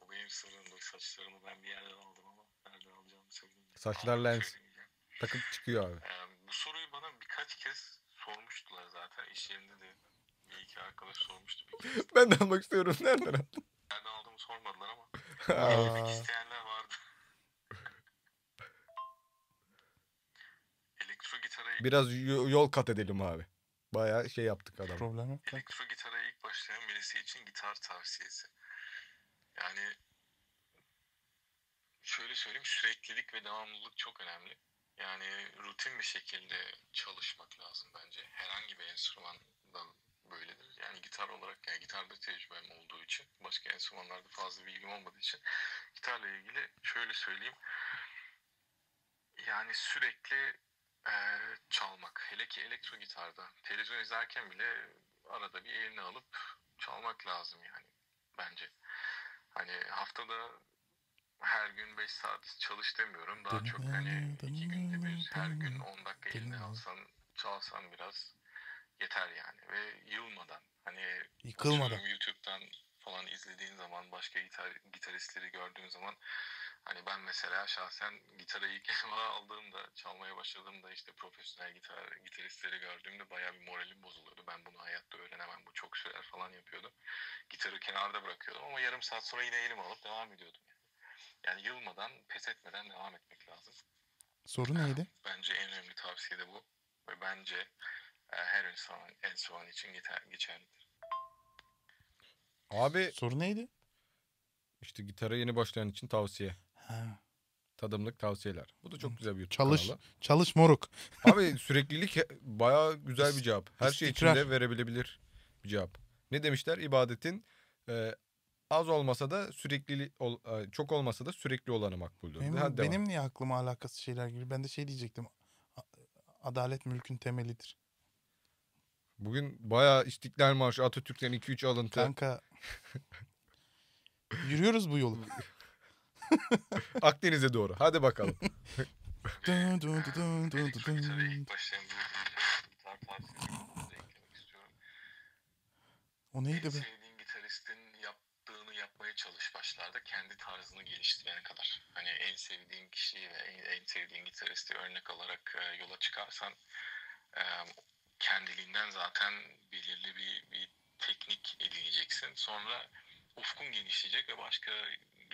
O benim sırrımdır. Saçlarımı ben bir yerden aldım ama nereden alacağımı söylemeyeceğim. Saçlar Aldım, lens takıp çıkıyor abi. Ee, bu soruyu bana birkaç kez sormuştular zaten. İş yerinde de bir iki arkadaş sormuştu. Bir kez. Ben de almak istiyorum. Nereden aldın? Nereden aldığımı sormadılar ama. Aa. isteyenler vardı. Elektro gitara Biraz yol kat edelim abi. Bayağı şey yaptık adam. Problem yok. Elektro gitara ilk başlayan birisi için gitar tavsiyesi. Yani şöyle söyleyeyim süreklilik ve devamlılık çok önemli. Yani rutin bir şekilde çalışmak lazım bence. Herhangi bir da böyledir. Yani gitar olarak yani gitarda tecrübem olduğu için başka enstrümanlarda fazla bilgim olmadığı için gitarla ilgili şöyle söyleyeyim. Yani sürekli e, çalmak. Hele ki elektro gitarda. Televizyon izlerken bile arada bir elini alıp çalmak lazım yani bence. Hani haftada her gün 5 saat çalış demiyorum. Daha çok hani 2 günde bir her gün 10 dakika elini alsan çalsan biraz yeter yani. Ve yılmadan hani Yıkılmadan. YouTube'dan falan izlediğin zaman başka gitar, gitaristleri gördüğün zaman Hani ben mesela şahsen gitarı ilk elime aldığımda, çalmaya başladığımda işte profesyonel gitar, gitaristleri gördüğümde bayağı bir moralim bozuluyordu. Ben bunu hayatta öğrenemem, bu çok şeyler falan yapıyordum. Gitarı kenarda bırakıyordum ama yarım saat sonra yine elime alıp devam ediyordum. Yani, yani yılmadan, pes etmeden devam etmek lazım. Soru neydi? Bence en önemli tavsiye de bu. Ve bence e, her insanın insan, enstrüman için geçerlidir. Abi soru neydi? İşte gitara yeni başlayan için tavsiye. Tadımlık tavsiyeler. Bu da çok güzel bir YouTube Çalış, kanalı. çalış moruk. Abi süreklilik baya güzel bir cevap. Her şey İstikrar. içinde verebilebilir bir cevap. Ne demişler? İbadetin e, az olmasa da sürekli ol, e, çok olmasa da sürekli olanı makbuldür. Benim, Hadi benim niye aklıma alakası şeyler gibi? Ben de şey diyecektim. Adalet mülkün temelidir. Bugün bayağı İstiklal Marşı Atatürk'ten 2-3 alıntı. Kanka yürüyoruz bu yolu. Akdeniz'e doğru. Hadi bakalım. dun dun dun dun dun dun. O neydi be? Sevdiğin gitaristin yaptığını yapmaya çalış başlarda kendi tarzını geliştirene kadar. Hani en sevdiğin kişiyi ve en, en sevdiğin gitaristi örnek alarak e, yola çıkarsan e, kendiliğinden zaten belirli bir, bir teknik edineceksin. Sonra ufkun genişleyecek ve başka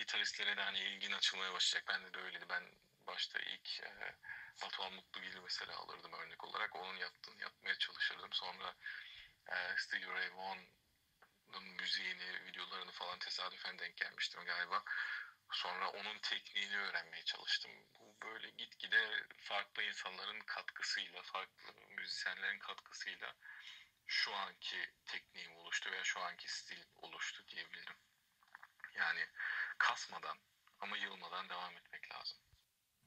gitaristlere de hani ilgin açılmaya başlayacak. Ben de öyleydi. Ben başta ilk e, Batuhan Mutlugil'i mesela alırdım örnek olarak. Onun yaptığını yapmaya çalışırdım. Sonra e, Stevie Ray Vaughan'ın müziğini, videolarını falan tesadüfen denk gelmiştim galiba. Sonra onun tekniğini öğrenmeye çalıştım. Bu böyle gitgide farklı insanların katkısıyla, farklı müzisyenlerin katkısıyla şu anki tekniğim oluştu veya şu anki stil oluştu diyebilirim. Yani basmadan ama yılmadan devam etmek lazım.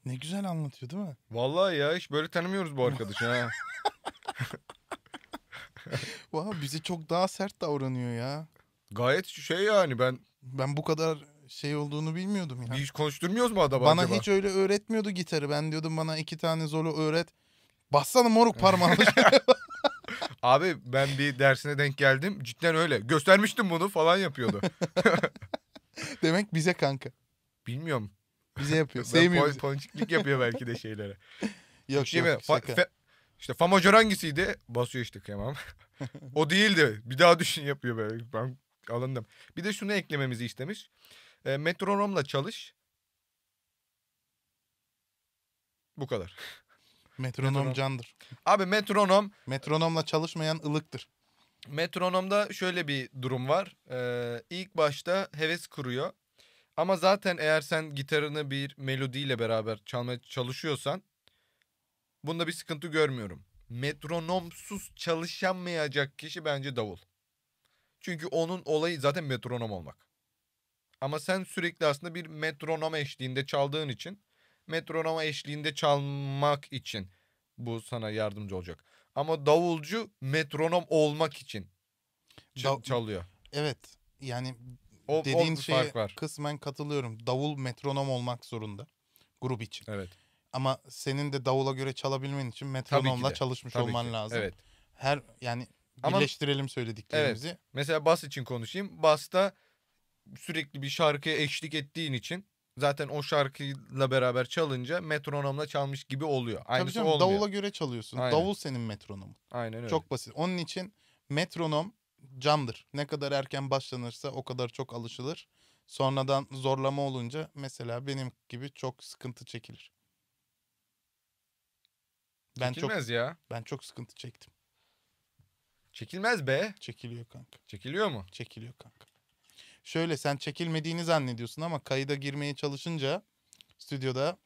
Ne güzel anlatıyor değil mi? Vallahi ya hiç böyle tanımıyoruz bu arkadaşı ha. wow, bize çok daha sert davranıyor ya. Gayet şey yani ben... Ben bu kadar şey olduğunu bilmiyordum ya. Hiç konuşturmuyoruz mu adamı Bana acaba? hiç öyle öğretmiyordu gitarı. Ben diyordum bana iki tane zolu öğret. Bassana moruk parmağını. Abi ben bir dersine denk geldim. Cidden öyle. Göstermiştim bunu falan yapıyordu. demek bize kanka. Bilmiyorum. Bize yapıyor. Sevmiyor bizi. Ponçiklik yapıyor belki de şeylere. yok Şey yok. mi? Fa- şaka. fe- işte Famajör hangisiydi? Basıyor işte kemam. o değildi. Bir daha düşün yapıyor böyle. Ben alındım. Bir de şunu eklememizi istemiş. E, metronomla çalış. Bu kadar. Metronom Metronom. candır. Abi metronom Metronomla çalışmayan ılıktır. Metronomda şöyle bir durum var. Ee, ilk başta heves kuruyor. Ama zaten eğer sen gitarını bir melodiyle beraber çalmaya çalışıyorsan bunda bir sıkıntı görmüyorum. Metronomsuz çalışamayacak kişi bence davul. Çünkü onun olayı zaten metronom olmak. Ama sen sürekli aslında bir metronom eşliğinde çaldığın için metronoma eşliğinde çalmak için bu sana yardımcı olacak. Ama davulcu metronom olmak için Dav çalıyor. Evet yani o, dediğin o şeye kısmen katılıyorum. Davul metronom olmak zorunda grup için. Evet. Ama senin de davula göre çalabilmen için metronomla çalışmış Tabii olman ki. lazım. Evet. Her yani birleştirelim Ama, söylediklerimizi. Evet. Mesela bas için konuşayım. Basta sürekli bir şarkıya eşlik ettiğin için zaten o şarkıyla beraber çalınca metronomla çalmış gibi oluyor. Aynısı Tabii canım, olmuyor. davula göre çalıyorsun. Aynen. Davul senin metronomun. Aynen öyle. Çok basit. Onun için metronom candır. Ne kadar erken başlanırsa o kadar çok alışılır. Sonradan zorlama olunca mesela benim gibi çok sıkıntı çekilir. Ben Çekilmez çok, ya. Ben çok sıkıntı çektim. Çekilmez be. Çekiliyor kanka. Çekiliyor mu? Çekiliyor kanka şöyle sen çekilmediğini zannediyorsun ama kayıda girmeye çalışınca stüdyoda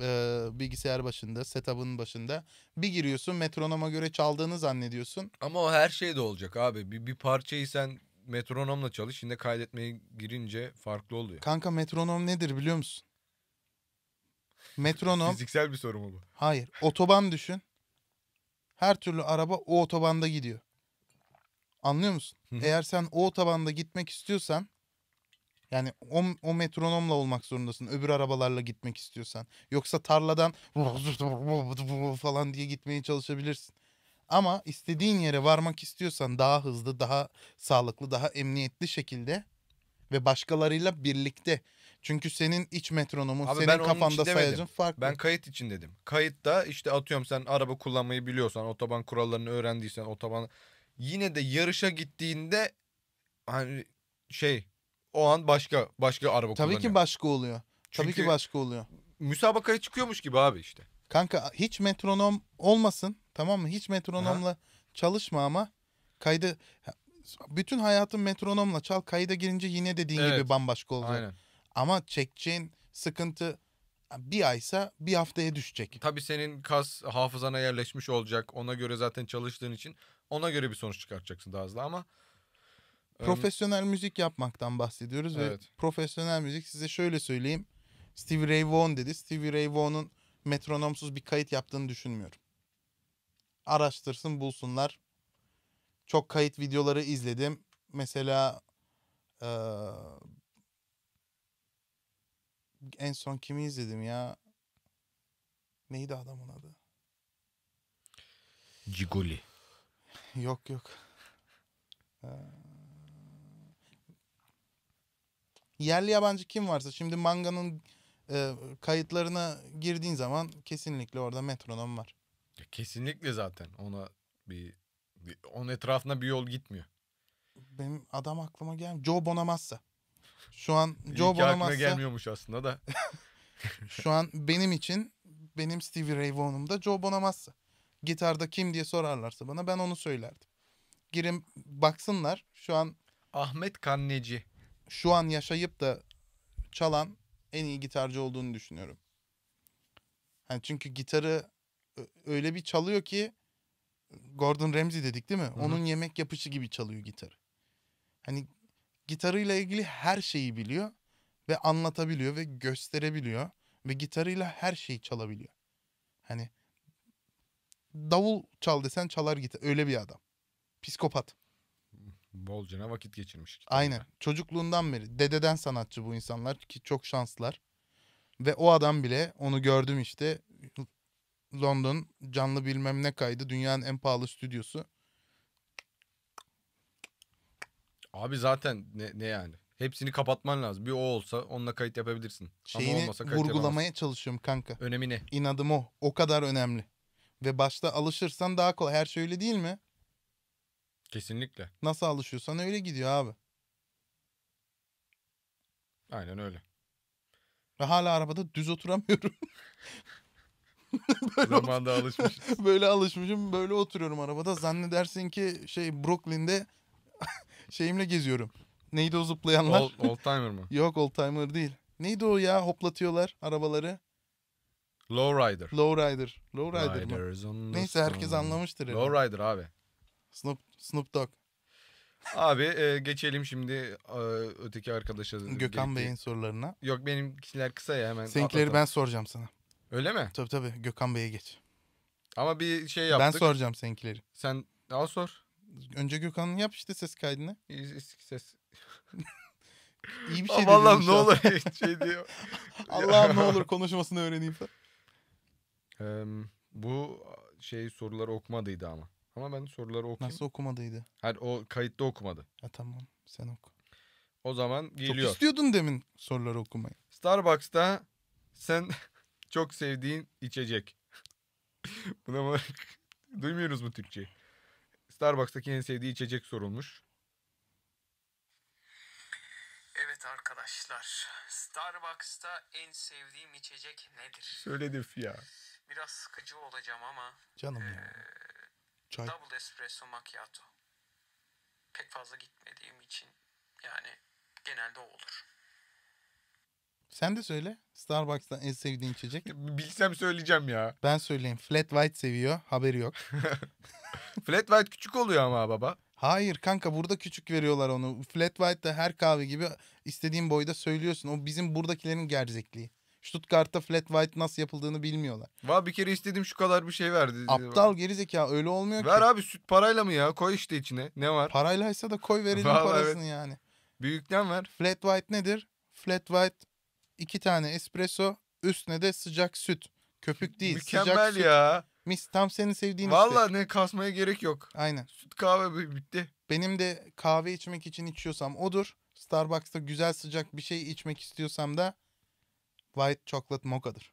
e, bilgisayar başında, setup'ın başında bir giriyorsun metronoma göre çaldığını zannediyorsun. Ama o her şey de olacak abi. Bir, bir parçayı sen metronomla çalış şimdi kaydetmeye girince farklı oluyor. Kanka metronom nedir biliyor musun? Metronom. Fiziksel bir soru mu bu? Hayır. Otoban düşün. Her türlü araba o otobanda gidiyor. Anlıyor musun? Hı -hı. Eğer sen o otobanda gitmek istiyorsan yani o, o metronomla olmak zorundasın. Öbür arabalarla gitmek istiyorsan. Yoksa tarladan falan diye gitmeye çalışabilirsin. Ama istediğin yere varmak istiyorsan daha hızlı, daha sağlıklı, daha emniyetli şekilde ve başkalarıyla birlikte. Çünkü senin iç metronomun, Abi senin kafanda sayacın farklı. Ben kayıt için dedim. Kayıtta işte atıyorum sen araba kullanmayı biliyorsan, otoban kurallarını öğrendiysen, otoban yine de yarışa gittiğinde hani şey o an başka başka araba Tabii kullanıyor. Tabii ki başka oluyor. Çünkü Tabii ki başka oluyor. Müsabakaya çıkıyormuş gibi abi işte. Kanka hiç metronom olmasın tamam mı? Hiç metronomla ha. çalışma ama kaydı bütün hayatın metronomla çal kayda girince yine dediğin evet. gibi bambaşka olacak. Aynen. Ama çekeceğin sıkıntı bir aysa bir haftaya düşecek. Tabii senin kas hafızana yerleşmiş olacak. Ona göre zaten çalıştığın için ona göre bir sonuç çıkartacaksın daha hızlı ama profesyonel müzik yapmaktan bahsediyoruz evet. ve profesyonel müzik size şöyle söyleyeyim. Stevie Ray Vaughan dedi. Stevie Ray Vaughan'ın metronomsuz bir kayıt yaptığını düşünmüyorum. Araştırsın bulsunlar. Çok kayıt videoları izledim. Mesela ee, en son kimi izledim ya? Neydi adamın adı? Cigoli. Yok yok. Ee, Yerli yabancı kim varsa şimdi Manga'nın e, kayıtlarına girdiğin zaman kesinlikle orada metronom var. Kesinlikle zaten ona bir, bir onun etrafına bir yol gitmiyor. Benim adam aklıma gelmiyor. Joe Bonamassa. Şu an Joe Bonamassa. gelmiyormuş aslında da. Şu an benim için benim Stevie Ray Vaughan'ım da Joe Bonamassa. Gitarda kim diye sorarlarsa bana ben onu söylerdim. Girin baksınlar. Şu an Ahmet Kanneci şu an yaşayıp da çalan en iyi gitarcı olduğunu düşünüyorum. Yani çünkü gitarı öyle bir çalıyor ki Gordon Ramsay dedik değil mi? Hı-hı. Onun yemek yapışı gibi çalıyor gitarı. Hani gitarıyla ilgili her şeyi biliyor ve anlatabiliyor ve gösterebiliyor ve gitarıyla her şeyi çalabiliyor. Hani davul çal desen çalar gitar. Öyle bir adam. Psikopat. Bolcana vakit geçirmiş. Kitabına. Aynen. Çocukluğundan beri. Dededen sanatçı bu insanlar ki çok şanslar. Ve o adam bile onu gördüm işte. London canlı bilmem ne kaydı. Dünyanın en pahalı stüdyosu. Abi zaten ne, ne yani? Hepsini kapatman lazım. Bir o olsa onunla kayıt yapabilirsin. Şeyini Ama olmasa kayıt vurgulamaya yapamazsın. çalışıyorum kanka. ne İnadım o. O kadar önemli. Ve başta alışırsan daha kolay. Her şey öyle değil mi? Kesinlikle. Nasıl alışıyorsan öyle gidiyor abi. Aynen öyle. Ve hala arabada düz oturamıyorum. böyle Zamanda alışmışız. böyle alışmışım böyle oturuyorum arabada. Zannedersin ki şey Brooklyn'de şeyimle geziyorum. Neydi o zıplayanlar? Old, old timer mı? Yok old timer değil. Neydi o ya hoplatıyorlar arabaları? low low rider Lowrider. Lowrider. Lowrider mı? Neyse herkes anlamıştır. low rider abi. Snoop, Snoop Dogg. Abi e, geçelim şimdi e, öteki arkadaşa. Gökhan Bey'in sorularına. Yok benim benimkiler kısa ya hemen. Seninkileri ben soracağım sana. Öyle mi? Tabii tabii Gökhan Bey'e geç. Ama bir şey yaptık. Ben soracağım seninkileri. Sen al sor. Önce Gökhan'ın yap işte ses kaydını. Ses. İyi bir şey Ama Allah'ım ne olur şey diyor. Allah'ım ne olur konuşmasını öğreneyim. Ee, bu şey soruları okumadıydı ama. Ama ben soruları okuyayım. Nasıl okumadıydı? Hayır o kayıtta okumadı. Ha tamam sen oku. O zaman geliyor. Çok istiyordun demin soruları okumayı. Starbucks'ta sen çok sevdiğin içecek. Buna mı? Duymuyoruz mu Türkçe? Starbucks'taki en sevdiği içecek sorulmuş. Evet arkadaşlar. Starbucks'ta en sevdiğim içecek nedir? Söyledim ya. Biraz sıkıcı olacağım ama. Canım e, ya. Çay. Double espresso macchiato. Pek fazla gitmediğim için yani genelde o olur. Sen de söyle. Starbucks'tan en sevdiğin içecek. Bilsem söyleyeceğim ya. Ben söyleyeyim. Flat White seviyor. Haberi yok. Flat White küçük oluyor ama baba. Hayır kanka burada küçük veriyorlar onu. Flat White da her kahve gibi istediğin boyda söylüyorsun. O bizim buradakilerin gerzekliği. Stuttgart'ta flat white nasıl yapıldığını bilmiyorlar. Va bir kere istedim şu kadar bir şey verdi. Aptal gerizekalı öyle olmuyor Ver ki. Ver abi süt parayla mı ya? Koy işte içine. Ne var? Paraylaysa da koy verelim Vallahi parasını evet. yani. Büyükten ver. Flat white nedir? Flat white iki tane espresso üstüne de sıcak süt. Köpük değil Mükemmel sıcak Mükemmel ya. Mis tam senin sevdiğin Valla işte. ne kasmaya gerek yok. Aynen. Süt kahve bitti. Benim de kahve içmek için içiyorsam odur. Starbucks'ta güzel sıcak bir şey içmek istiyorsam da White Chocolate Mocha'dır.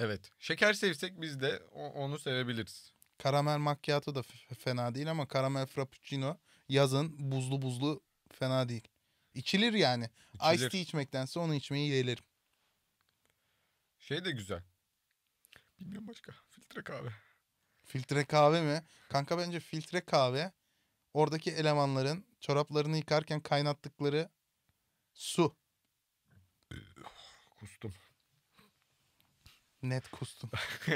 Evet. Şeker sevsek biz de onu sevebiliriz. Karamel macchiato da fena değil ama karamel frappuccino yazın buzlu buzlu fena değil. İçilir yani. İçilir. Ice tea içmektense onu içmeyi yeğlerim. Şey de güzel. Bilmiyorum başka. Filtre kahve. Filtre kahve mi? Kanka bence filtre kahve oradaki elemanların çoraplarını yıkarken kaynattıkları su. Kustum. Net kustum.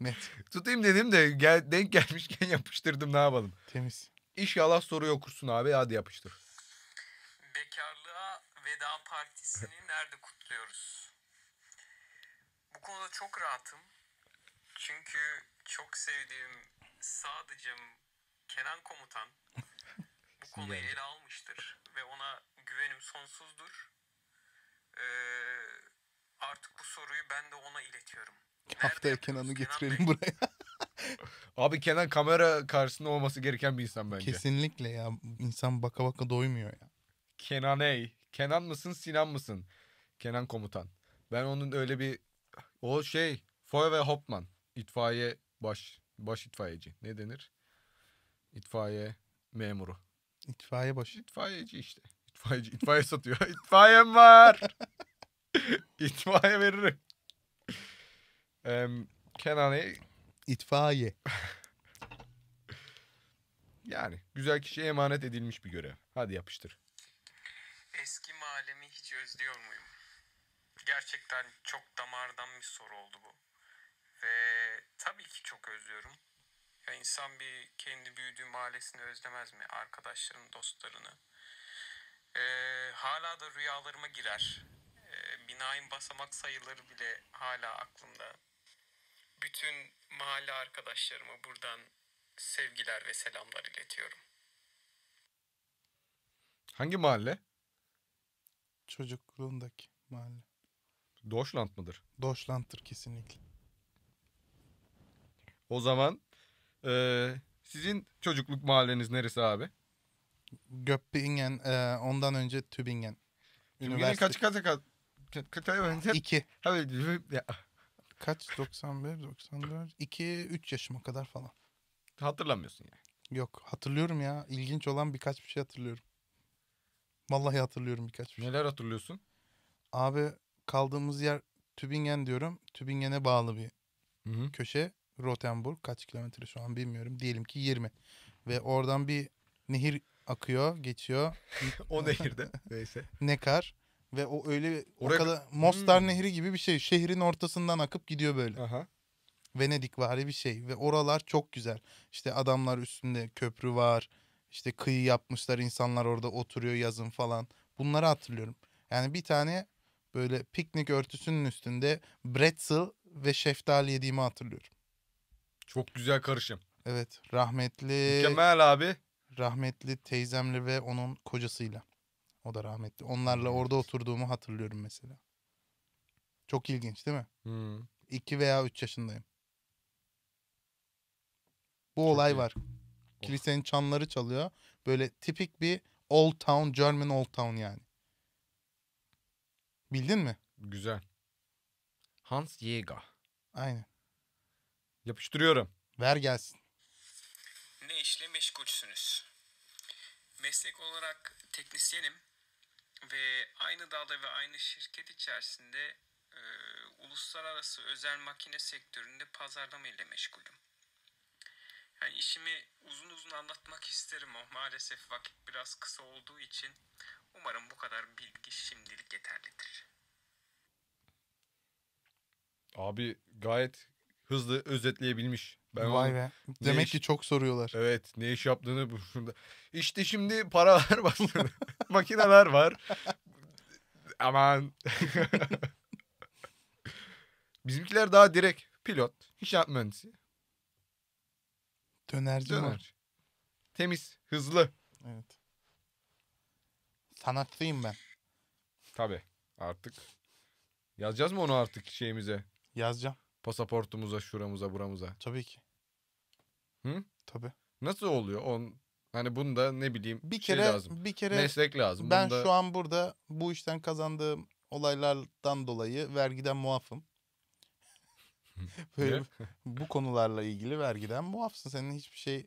Net. Tutayım dedim de gel, denk gelmişken yapıştırdım ne yapalım. Temiz. İnşallah soruyu okursun abi hadi yapıştır. Bekarlığa veda partisini nerede kutluyoruz? Bu konuda çok rahatım. Çünkü çok sevdiğim sadıcım Kenan Komutan bu konuyu ele almıştır ve ona güvenim sonsuzdur e, artık bu soruyu ben de ona iletiyorum. Haftaya Kenan'ı getirelim Kenan buraya. Abi Kenan kamera karşısında olması gereken bir insan bence. Kesinlikle ya. İnsan baka baka doymuyor ya. Kenan ey. Kenan mısın Sinan mısın? Kenan komutan. Ben onun öyle bir... O şey Foy Hopman. itfaiye baş, baş itfaiyeci. Ne denir? İtfaiye memuru. İtfaiye başı. İtfaiyeci işte. İtfaiyeci itfaiye satıyor. İtfaiyem var. itfaiye veririm. Um, Kenan'ı İtfaiye. yani güzel kişiye emanet edilmiş bir görev. Hadi yapıştır. Eski mahallemi hiç özlüyor muyum? Gerçekten çok damardan bir soru oldu bu. Ve tabii ki çok özlüyorum. Ya insan bir kendi büyüdüğü mahallesini özlemez mi? Arkadaşlarını, dostlarını e, hala da rüyalarıma girer. E, ee, binaen basamak sayıları bile hala aklımda. Bütün mahalle arkadaşlarıma buradan sevgiler ve selamlar iletiyorum. Hangi mahalle? Çocukluğundaki mahalle. Deutschland mıdır? Deutschland'tır kesinlikle. O zaman e, sizin çocukluk mahalleniz neresi abi? Göppingen e, ondan önce Tübingen. Tübingen kaç kaç kaç? Kaç kaç? 2. Kaç? 91, 94, 2, 3 yaşıma kadar falan. Hatırlamıyorsun yani. Yok hatırlıyorum ya. İlginç olan birkaç bir şey hatırlıyorum. Vallahi hatırlıyorum birkaç bir şey. Neler hatırlıyorsun? Abi kaldığımız yer Tübingen diyorum. Tübingen'e bağlı bir Hı -hı. köşe. Rotenburg kaç kilometre şu an bilmiyorum. Diyelim ki 20. Ve oradan bir nehir akıyor, geçiyor. o nehirde neyse. kar ve o öyle Oraya... o kadar Mostar hmm. Nehri gibi bir şey. Şehrin ortasından akıp gidiyor böyle. Aha. Venedik vari bir şey ve oralar çok güzel. İşte adamlar üstünde köprü var. İşte kıyı yapmışlar insanlar orada oturuyor yazın falan. Bunları hatırlıyorum. Yani bir tane böyle piknik örtüsünün üstünde bretzel ve şeftali yediğimi hatırlıyorum. Çok güzel karışım. Evet rahmetli. Mükemmel abi rahmetli teyzemle ve onun kocasıyla. O da rahmetli. Onlarla evet. Hmm. orada oturduğumu hatırlıyorum mesela. Çok ilginç değil mi? Hmm. İki veya üç yaşındayım. Bu Çok olay iyi. var. Kilisenin oh. çanları çalıyor. Böyle tipik bir old town, German old town yani. Bildin mi? Güzel. Hans Jäger. Aynen. Yapıştırıyorum. Ver gelsin. Ne işle meşgulsünüz? Meslek olarak teknisyenim ve aynı dalda ve aynı şirket içerisinde e, uluslararası özel makine sektöründe pazarlama ile meşgulüm. Yani işimi uzun uzun anlatmak isterim ama maalesef vakit biraz kısa olduğu için umarım bu kadar bilgi şimdilik yeterlidir. Abi gayet hızlı özetleyebilmiş. Ben Vay be. Demek iş, ki çok soruyorlar. Evet. Ne iş yaptığını şurada. İşte şimdi paralar bastırdı. Makineler var. Aman. Bizimkiler daha direkt. Pilot, inşaat mühendisi. Dönerci Döner. var. Temiz, hızlı. Evet. Sanatçıyım ben. Tabii artık. Yazacağız mı onu artık şeyimize? Yazacağım. Pasaportumuza, şuramıza, buramıza. Tabii ki. Hı? Tabii. Nasıl oluyor? On, hani bunu da ne bileyim bir şey kere, şey lazım. Bir kere meslek lazım. Ben Bunda... şu an burada bu işten kazandığım olaylardan dolayı vergiden muafım. Böyle bu konularla ilgili vergiden muafsın. Senin hiçbir şey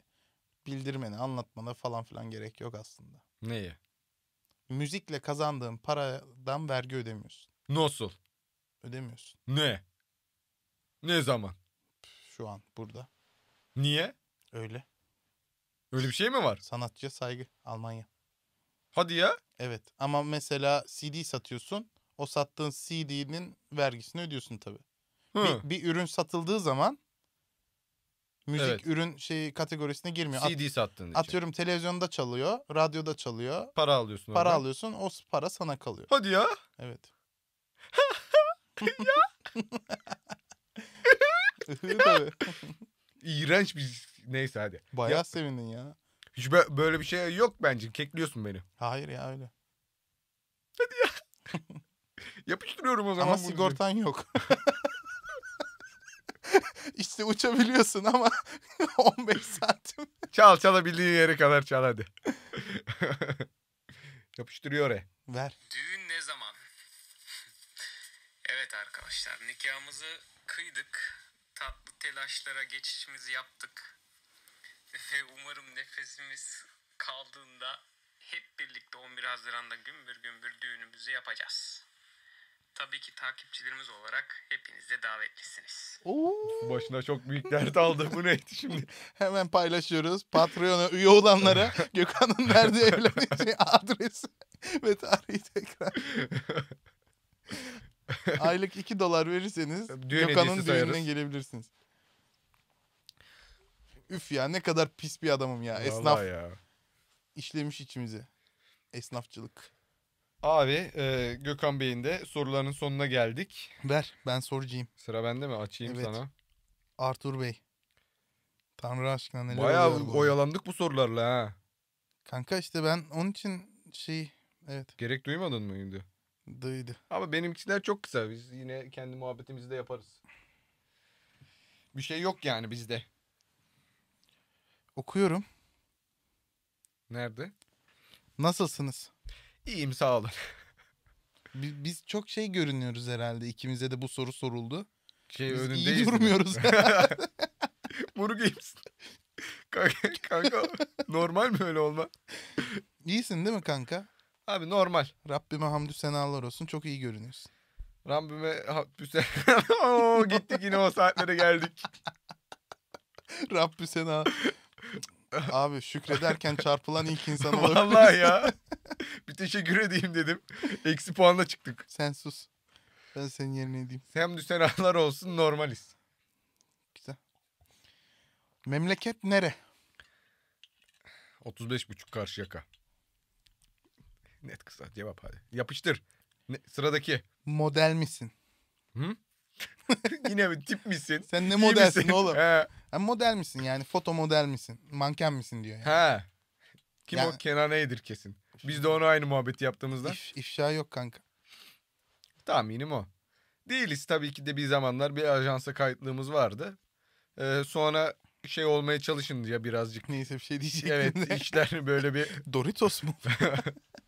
bildirmene, anlatmana falan filan gerek yok aslında. Neye? Müzikle kazandığın paradan vergi ödemiyorsun. Nasıl? Ödemiyorsun. Ne? Ne zaman? Şu an burada. Niye? Öyle. Öyle bir şey mi var? Sanatçıya saygı Almanya. Hadi ya. Evet ama mesela CD satıyorsun. O sattığın CD'nin vergisini ödüyorsun tabii. Bir, bir ürün satıldığı zaman müzik Evet. ürün şey kategorisine girmiyor. At- CD sattığın için. atıyorum televizyonda çalıyor, radyoda çalıyor. Para alıyorsun Para oradan. alıyorsun o para sana kalıyor. Hadi ya. Evet. ya. Tabii. İğrenç bir Neyse hadi. Bayağı ya, sevindin ya. Hiç böyle bir şey yok bence. Kekliyorsun beni. Hayır ya öyle. Hadi ya. Yapıştırıyorum o zaman. Ama sigortan diye. yok. İşte uçabiliyorsun ama 15 santim. Çal çalabildiğin yere kadar çal hadi. Yapıştırıyor e. Ver. Düğün ne zaman? evet arkadaşlar nikahımızı kıydık. Tatlı telaşlara geçişimizi yaptık. Ve umarım nefesimiz kaldığında hep birlikte 11 Haziran'da gümbür gümbür düğünümüzü yapacağız. Tabii ki takipçilerimiz olarak hepiniz de davetlisiniz. Oo. Başına çok büyük dert aldı. Bu neydi şimdi? Hemen paylaşıyoruz. Patreon'a üye olanlara Gökhan'ın nerede evleneceği adresi ve tarihi tekrar. Aylık 2 dolar verirseniz Düğün Gökhan'ın düğününe gelebilirsiniz. Üf ya ne kadar pis bir adamım ya. Vallahi Esnaf ya. işlemiş içimizi. Esnafçılık. Abi e, Gökhan Bey'in de sorularının sonuna geldik. Ver ben sorucuyum. Sıra bende mi? Açayım Evet. sana. Artur Bey. Tanrı aşkına neler Bayağı oluyor bu? oyalandık bu sorularla ha. Kanka işte ben onun için şey evet Gerek duymadın mı şimdi? duydu. Ama benimkiler çok kısa. Biz yine kendi muhabbetimizi de yaparız. Bir şey yok yani bizde. Okuyorum. Nerede? Nasılsınız? İyiyim sağ olun. biz, biz çok şey görünüyoruz herhalde. İkimize de bu soru soruldu. Şey biz önündeyiz. iyi durmuyoruz Buru Bunu kanka, kanka normal mi öyle olma? İyisin değil mi kanka? Abi normal. Rabbime hamdü senalar olsun. Çok iyi görünüyorsun. Rabbime hamdü senalar. Oo, gittik yine o saatlere geldik. Rabbü sena. Abi şükrederken çarpılan ilk insan olabilir. Vallahi ya. Bir teşekkür edeyim dedim. Eksi puanla çıktık. Sen sus. Ben senin yerine edeyim. Sen düşenanlar olsun normaliz. Güzel. Memleket nere? 35,5 karşı yaka. Net kısa cevap hadi. Yapıştır. Ne, sıradaki. Model misin? Hı? Yine mi tip misin? Sen ne İyi modelsin misin? oğlum? He. Ha, model misin yani foto model misin? Manken misin diyor. Yani. Ha. Kim yani... o? Kenan Eğdir kesin. Biz de onu aynı muhabbeti yaptığımızda. İf, ifşa yok kanka. Tahminim o. Değiliz tabii ki de bir zamanlar bir ajansa kayıtlığımız vardı. Ee, sonra şey olmaya çalışın diye birazcık. Neyse bir şey diyecektim Evet de. işler böyle bir... Doritos mu?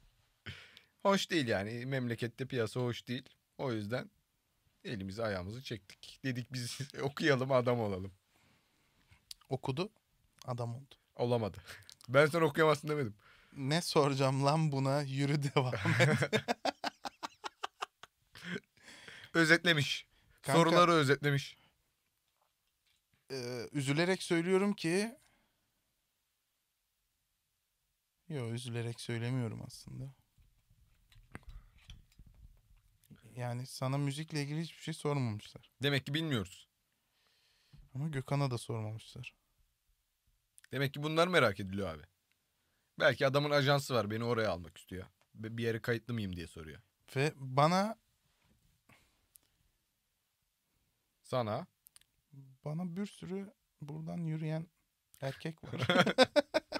hoş değil yani memlekette piyasa hoş değil. O yüzden elimizi ayağımızı çektik. Dedik biz okuyalım adam olalım. Okudu. Adam oldu. Olamadı. Ben sen okuyamazsın demedim. Ne soracağım lan buna? Yürü devam et. özetlemiş. Kanka, Soruları özetlemiş. E, üzülerek söylüyorum ki... Yok üzülerek söylemiyorum aslında. Yani sana müzikle ilgili hiçbir şey sormamışlar. Demek ki bilmiyoruz. Ama Gökhan'a da sormamışlar. Demek ki bunlar merak ediliyor abi. Belki adamın ajansı var beni oraya almak istiyor. Bir yere kayıtlı mıyım diye soruyor. Ve bana... Sana? Bana bir sürü buradan yürüyen erkek var.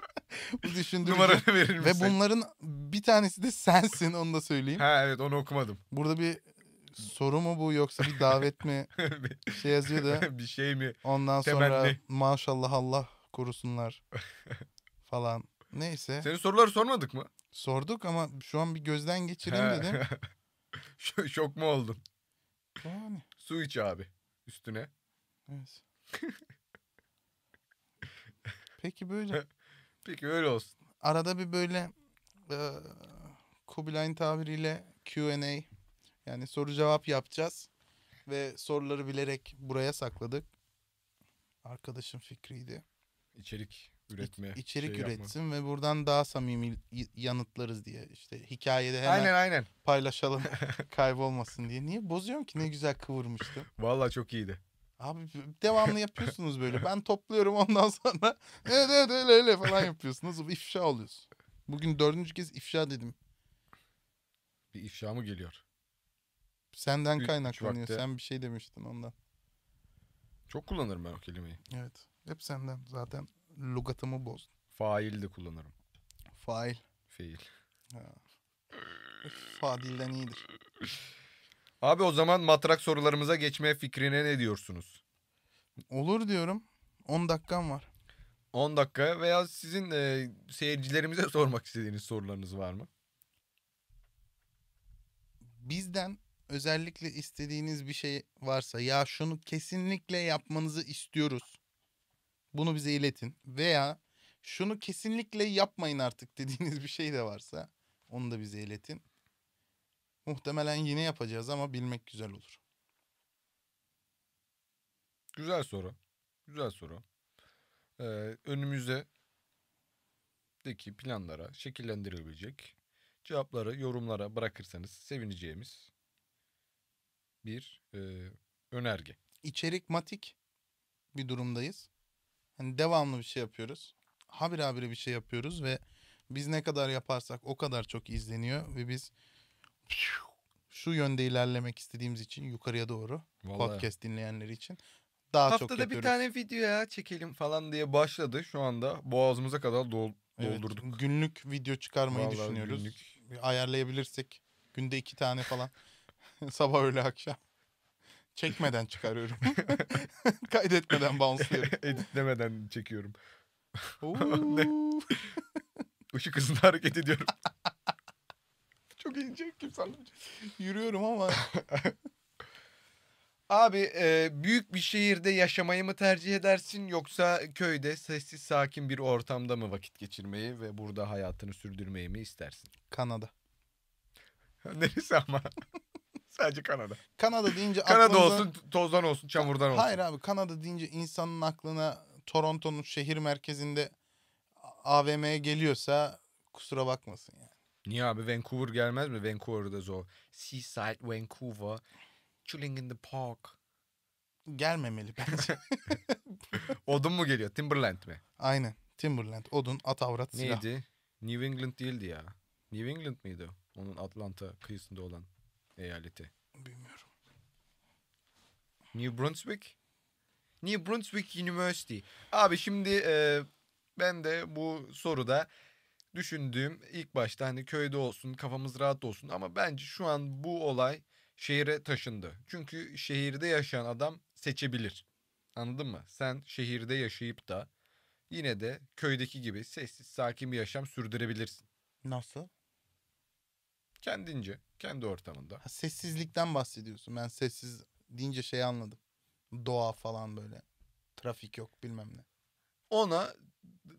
Bu düşündürücü. Ve bunların bir tanesi de sensin onu da söyleyeyim. Ha evet onu okumadım. Burada bir soru mu bu yoksa bir davet mi şey yazıyor da. bir şey mi? Ondan Temelli. sonra maşallah Allah kurusunlar falan. Neyse. Senin soruları sormadık mı? Sorduk ama şu an bir gözden geçireyim dedim. Şok mu oldun? Yani. Su iç abi üstüne. Evet. Peki böyle. Peki öyle olsun. Arada bir böyle e, Kubilay'ın tabiriyle Q&A yani soru cevap yapacağız. Ve soruları bilerek buraya sakladık. arkadaşım fikriydi içerik üretme İ- içerik şey üretsin yapma. ve buradan daha samimi yanıtlarız diye işte hikayede hemen aynen, aynen. paylaşalım kaybolmasın diye. Niye bozuyorum ki ne güzel kıvırmıştım. Valla çok iyiydi. Abi devamlı yapıyorsunuz böyle. Ben topluyorum ondan sonra evet evet öyle öyle falan yapıyorsunuz. İfşa oluyorsun. Bugün dördüncü kez ifşa dedim. Bir ifşa mı geliyor? Senden kaynaklanıyor. Vakte... Sen bir şey demiştin ondan. Çok kullanırım ben o kelimeyi. Evet. Hep senden. Zaten lugatımı bozdun. Fail de kullanırım. Fail. Fail. Ha. Fadil'den iyidir. Abi o zaman matrak sorularımıza geçme fikrine ne diyorsunuz? Olur diyorum. 10 dakikam var. 10 dakika veya sizin e, seyircilerimize sormak istediğiniz sorularınız var mı? Bizden özellikle istediğiniz bir şey varsa ya şunu kesinlikle yapmanızı istiyoruz. Bunu bize iletin veya şunu kesinlikle yapmayın artık dediğiniz bir şey de varsa onu da bize iletin. Muhtemelen yine yapacağız ama bilmek güzel olur. Güzel soru. Güzel soru. Ee, önümüzde planlara şekillendirilebilecek cevapları yorumlara bırakırsanız sevineceğimiz bir e, önerge. İçerik matik bir durumdayız. Hani devamlı bir şey yapıyoruz. Habire habire bir şey yapıyoruz ve biz ne kadar yaparsak o kadar çok izleniyor ve biz şu yönde ilerlemek istediğimiz için yukarıya doğru Vallahi. podcast dinleyenleri için daha Haftada çok yapıyoruz. Haftada bir tane video ya çekelim falan diye başladı. Şu anda boğazımıza kadar dol doldurduk. Evet, günlük video çıkarmayı Vallahi düşünüyoruz. Günlük. Ayarlayabilirsek günde iki tane falan. Sabah öğle akşam. Çekmeden çıkarıyorum. Kaydetmeden bounce'lıyorum. Editlemeden çekiyorum. Işık hızında hareket ediyorum. Çok ince kimse Yürüyorum ama. Abi e, büyük bir şehirde yaşamayı mı tercih edersin yoksa köyde sessiz sakin bir ortamda mı vakit geçirmeyi ve burada hayatını sürdürmeyi mi istersin? Kanada. Neresi ama? Sadece Kanada. Kanada deyince Kanada olsun, tozdan olsun, çamurdan olsun. Hayır abi Kanada deyince insanın aklına Toronto'nun şehir merkezinde AVM'ye geliyorsa kusura bakmasın yani. Niye abi Vancouver gelmez mi? Vancouver'da zor. Seaside, Vancouver, chilling in the park. Gelmemeli bence. odun mu geliyor? Timberland mi? Aynen. Timberland, odun, at avrat, silah. Neydi? New England değildi ya. New England mıydı? Onun Atlanta kıyısında olan eyaleti? Bilmiyorum. New Brunswick? New Brunswick University. Abi şimdi e, ben de bu soruda düşündüğüm ilk başta hani köyde olsun kafamız rahat olsun ama bence şu an bu olay şehire taşındı. Çünkü şehirde yaşayan adam seçebilir. Anladın mı? Sen şehirde yaşayıp da yine de köydeki gibi sessiz sakin bir yaşam sürdürebilirsin. Nasıl? Kendince, kendi ortamında. Ha, sessizlikten bahsediyorsun. Ben sessiz deyince şey anladım. Doğa falan böyle. Trafik yok bilmem ne. Ona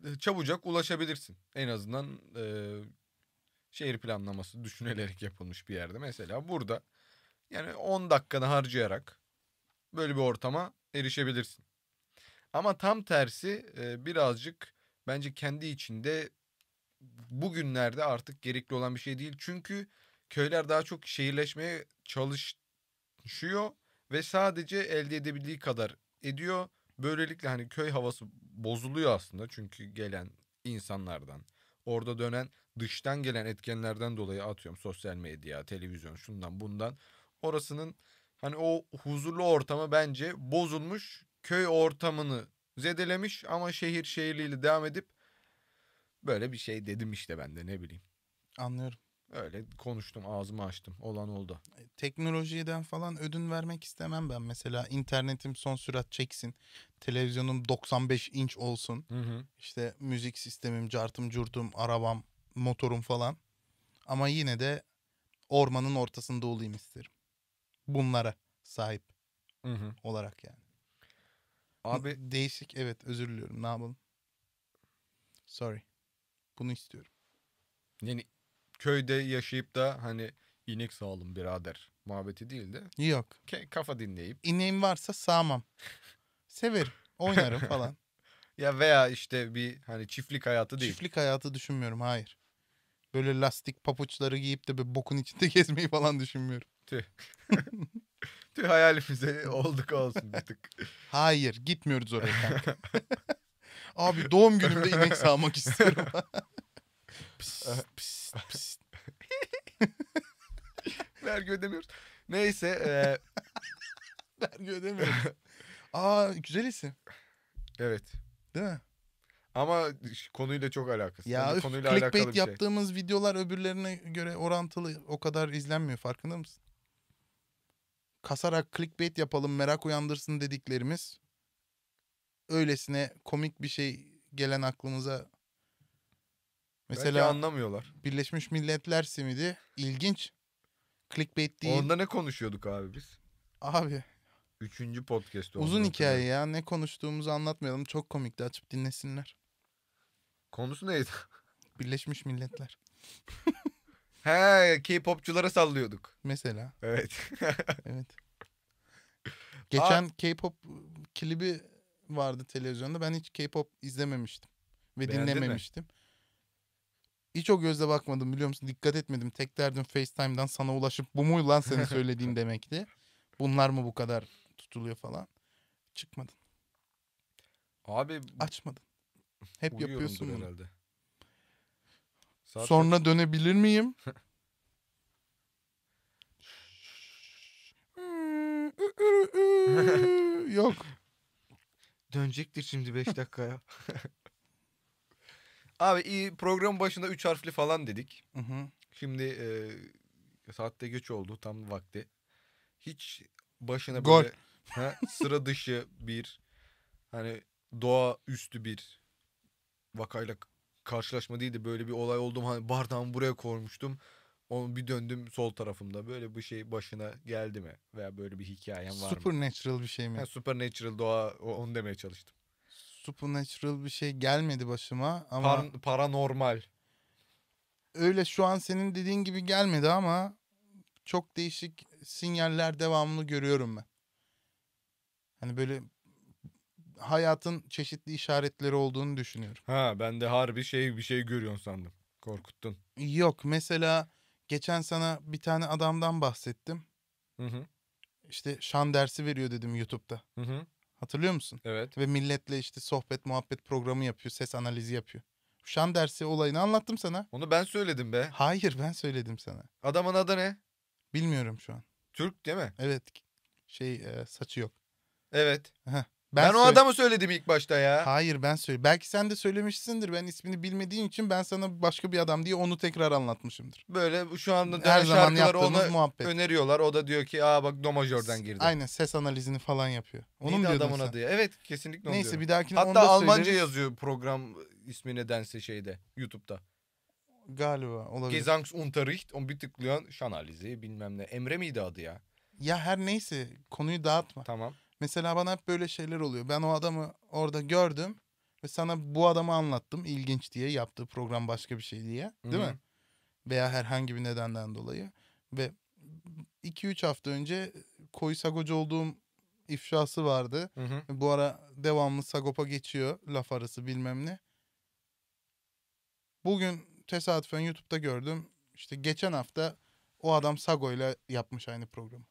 e, çabucak ulaşabilirsin. En azından e, şehir planlaması düşünülerek yapılmış bir yerde. Mesela burada yani 10 dakikanı harcayarak böyle bir ortama erişebilirsin. Ama tam tersi e, birazcık bence kendi içinde bugünlerde artık gerekli olan bir şey değil. Çünkü köyler daha çok şehirleşmeye çalışıyor ve sadece elde edebildiği kadar ediyor. Böylelikle hani köy havası bozuluyor aslında çünkü gelen insanlardan orada dönen dıştan gelen etkenlerden dolayı atıyorum sosyal medya, televizyon şundan bundan orasının hani o huzurlu ortamı bence bozulmuş köy ortamını zedelemiş ama şehir şehirliyle devam edip Böyle bir şey dedim işte ben de ne bileyim. Anlıyorum. Öyle konuştum ağzımı açtım olan oldu. E, teknolojiden falan ödün vermek istemem ben mesela internetim son sürat çeksin televizyonum 95 inç olsun hı hı. işte müzik sistemim cartım curtum arabam motorum falan ama yine de ormanın ortasında olayım isterim bunlara sahip hı hı. olarak yani. Abi değişik evet özür diliyorum ne yapalım sorry. Bunu istiyorum. Yani köyde yaşayıp da hani inek sağalım birader muhabbeti değil de. Yok. Ke- kafa dinleyip. İneğim varsa sağmam. Severim. Oynarım falan. ya veya işte bir hani çiftlik hayatı değil. Çiftlik hayatı düşünmüyorum hayır. Böyle lastik papuçları giyip de bir bokun içinde gezmeyi falan düşünmüyorum. Tüh. Tüh hayalimize olduk olsun bir tık. Hayır gitmiyoruz oraya kanka. Abi doğum günümde inek sağmak istiyorum. Pist, pist, pist. Vergi ödemiyoruz. Neyse. E... Vergi ödemiyoruz. Aa güzel isim. Evet. Değil mi? Ama konuyla çok alakası. Ya yani üf, konuyla clickbait alakalı bir şey. yaptığımız videolar öbürlerine göre orantılı o kadar izlenmiyor farkında mısın? Kasarak clickbait yapalım merak uyandırsın dediklerimiz öylesine komik bir şey gelen aklımıza Mesela Belki anlamıyorlar. Birleşmiş Milletler simidi ilginç. Clickbait değil. Onda ne konuşuyorduk abi biz? Abi. Üçüncü podcast Uzun hikaye ya. Ne konuştuğumuzu anlatmayalım. Çok komikti. Açıp dinlesinler. Konusu neydi? Birleşmiş Milletler. He, K-popçulara sallıyorduk. Mesela. Evet. evet. Geçen K-pop klibi vardı televizyonda. Ben hiç K-pop izlememiştim ve Beğendin dinlememiştim. Mi? Hiç o gözle bakmadım biliyor musun? Dikkat etmedim. Tek derdim FaceTime'dan sana ulaşıp bu muydu lan senin söylediğin demekti. Bunlar mı bu kadar tutuluyor falan. Çıkmadın. Abi Açmadın. Hep yapıyorsun bunu. herhalde. Saat Sonra kaç? dönebilir miyim? Yok. Dönecektir şimdi 5 dakikaya. Abi program başında üç harfli falan dedik. Hı hı. Şimdi e, saatte geç oldu tam vakti. Hiç başına Gol. böyle he, sıra dışı bir hani doğa üstü bir vakayla karşılaşma değil de böyle bir olay oldum. Hani bardağımı buraya koymuştum. Onu bir döndüm sol tarafımda. Böyle bir şey başına geldi mi? Veya böyle bir hikayen var mı? Supernatural bir şey mi? Ha, supernatural doğa onu demeye çalıştım supernatural bir şey gelmedi başıma ama Par paranormal. Öyle şu an senin dediğin gibi gelmedi ama çok değişik sinyaller devamlı görüyorum ben. Hani böyle hayatın çeşitli işaretleri olduğunu düşünüyorum. Ha ben de harbi şey bir şey görüyorsun sandım. Korkuttun. Yok mesela geçen sana bir tane adamdan bahsettim. Hı hı. İşte şan dersi veriyor dedim YouTube'da. Hı hı. Hatırlıyor musun? Evet. Ve milletle işte sohbet muhabbet programı yapıyor. Ses analizi yapıyor. Şan dersi olayını anlattım sana. Onu ben söyledim be. Hayır ben söyledim sana. Adamın adı ne? Bilmiyorum şu an. Türk değil mi? Evet. Şey e, saçı yok. Evet. Heh. Ben, ben o adamı söyledim ilk başta ya. Hayır ben söyledim. Belki sen de söylemişsindir. Ben ismini bilmediğim için ben sana başka bir adam diye onu tekrar anlatmışımdır. Böyle şu anda her zaman yaptığımız muhabbet. öneriyorlar. O da diyor ki aa bak Domajor'dan girdi. Aynen ses analizini falan yapıyor. Onu Neydi adamın sen? adı ya? Evet kesinlikle onu Neyse diyorum. bir dahakine Hatta onda Almanca söyleriz. yazıyor program ismi nedense şeyde YouTube'da. Galiba olabilir. Gesangsunterricht. Onu bir tıklıyorsun. Şanalizi bilmem ne. Emre miydi adı ya? Ya her neyse konuyu dağıtma. Tamam. Mesela bana hep böyle şeyler oluyor. Ben o adamı orada gördüm ve sana bu adamı anlattım ilginç diye yaptığı program başka bir şey diye değil hı mi? Veya herhangi bir nedenden dolayı ve 2-3 hafta önce koyu sagocu olduğum ifşası vardı. hı Bu ara devamlı sagopa geçiyor laf arası bilmem ne. Bugün tesadüfen YouTube'da gördüm. İşte geçen hafta o adam Sago ile yapmış aynı programı.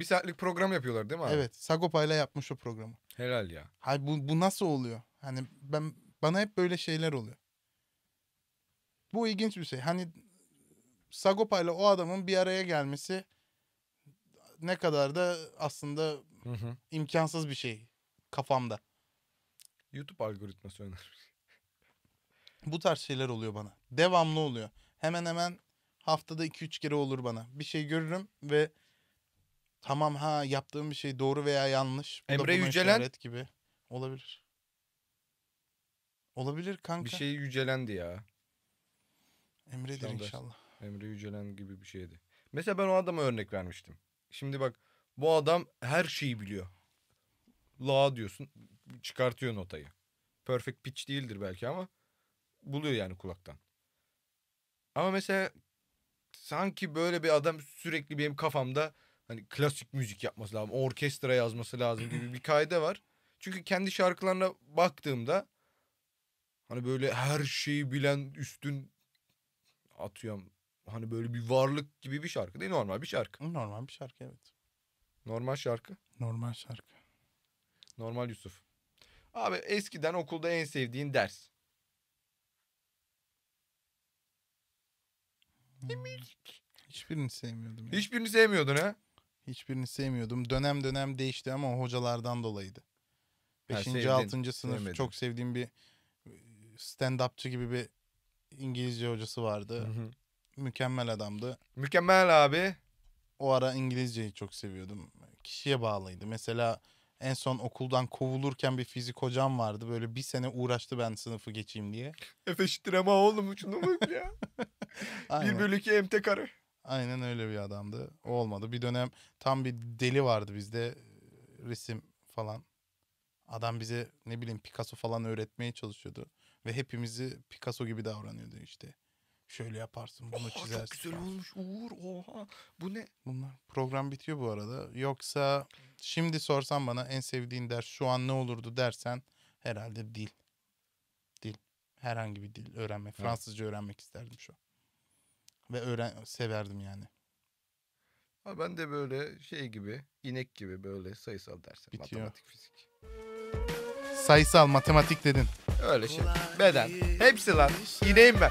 Bir saatlik program yapıyorlar değil mi abi? Evet. Sagopa ile yapmış o programı. Helal ya. Hayır bu, bu nasıl oluyor? Hani ben bana hep böyle şeyler oluyor. Bu ilginç bir şey. Hani Sagopa ile o adamın bir araya gelmesi ne kadar da aslında hı hı. imkansız bir şey kafamda. YouTube algoritması önermiş. Bu tarz şeyler oluyor bana. Devamlı oluyor. Hemen hemen haftada 2-3 kere olur bana. Bir şey görürüm ve Tamam ha yaptığım bir şey doğru veya yanlış. Bu Emre Yücelen. işaret gibi. Olabilir. Olabilir kanka. Bir şey yücelendi ya. Emre'dir İnşallah. inşallah. Emre Yücelen gibi bir şeydi. Mesela ben o adama örnek vermiştim. Şimdi bak bu adam her şeyi biliyor. La diyorsun çıkartıyor notayı. Perfect pitch değildir belki ama buluyor yani kulaktan. Ama mesela sanki böyle bir adam sürekli benim kafamda hani klasik müzik yapması lazım, orkestra yazması lazım gibi bir kaide var. Çünkü kendi şarkılarına baktığımda hani böyle her şeyi bilen üstün atıyorum hani böyle bir varlık gibi bir şarkı değil normal bir şarkı. Normal bir şarkı evet. Normal şarkı. Normal şarkı. Normal Yusuf. Abi eskiden okulda en sevdiğin ders. Hmm. Hiçbirini sevmiyordum. Yani. Hiçbirini sevmiyordun ha? Hiçbirini sevmiyordum. Dönem dönem değişti ama hocalardan dolayıydı. Beşinci, altıncı sınıf sevmedin. çok sevdiğim bir stand-upçı gibi bir İngilizce hocası vardı. Hı hı. Mükemmel adamdı. Mükemmel abi. O ara İngilizceyi çok seviyordum. Kişiye bağlıydı. Mesela en son okuldan kovulurken bir fizik hocam vardı. Böyle bir sene uğraştı ben sınıfı geçeyim diye. Efe şitirema oğlum şunu mu ya? bir bölü iki emte karı. Aynen öyle bir adamdı. O olmadı. Bir dönem tam bir deli vardı bizde e, resim falan. Adam bize ne bileyim Picasso falan öğretmeye çalışıyordu. Ve hepimizi Picasso gibi davranıyordu işte. Şöyle yaparsın bunu oha, çizersin. Çok güzel falan. olmuş Uğur oha. Bu ne? Bunlar program bitiyor bu arada. Yoksa şimdi sorsan bana en sevdiğin ders şu an ne olurdu dersen herhalde dil. Dil. Herhangi bir dil öğrenmek. Fransızca öğrenmek isterdim şu an ve öğren severdim yani. Ama ben de böyle şey gibi, inek gibi böyle sayısal dersler, matematik, fizik. Sayısal, matematik dedin. Öyle şey. Beden. Hepsi lan. İneğim ben.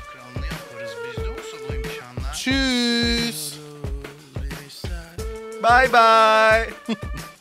Tschüss. Bye bye.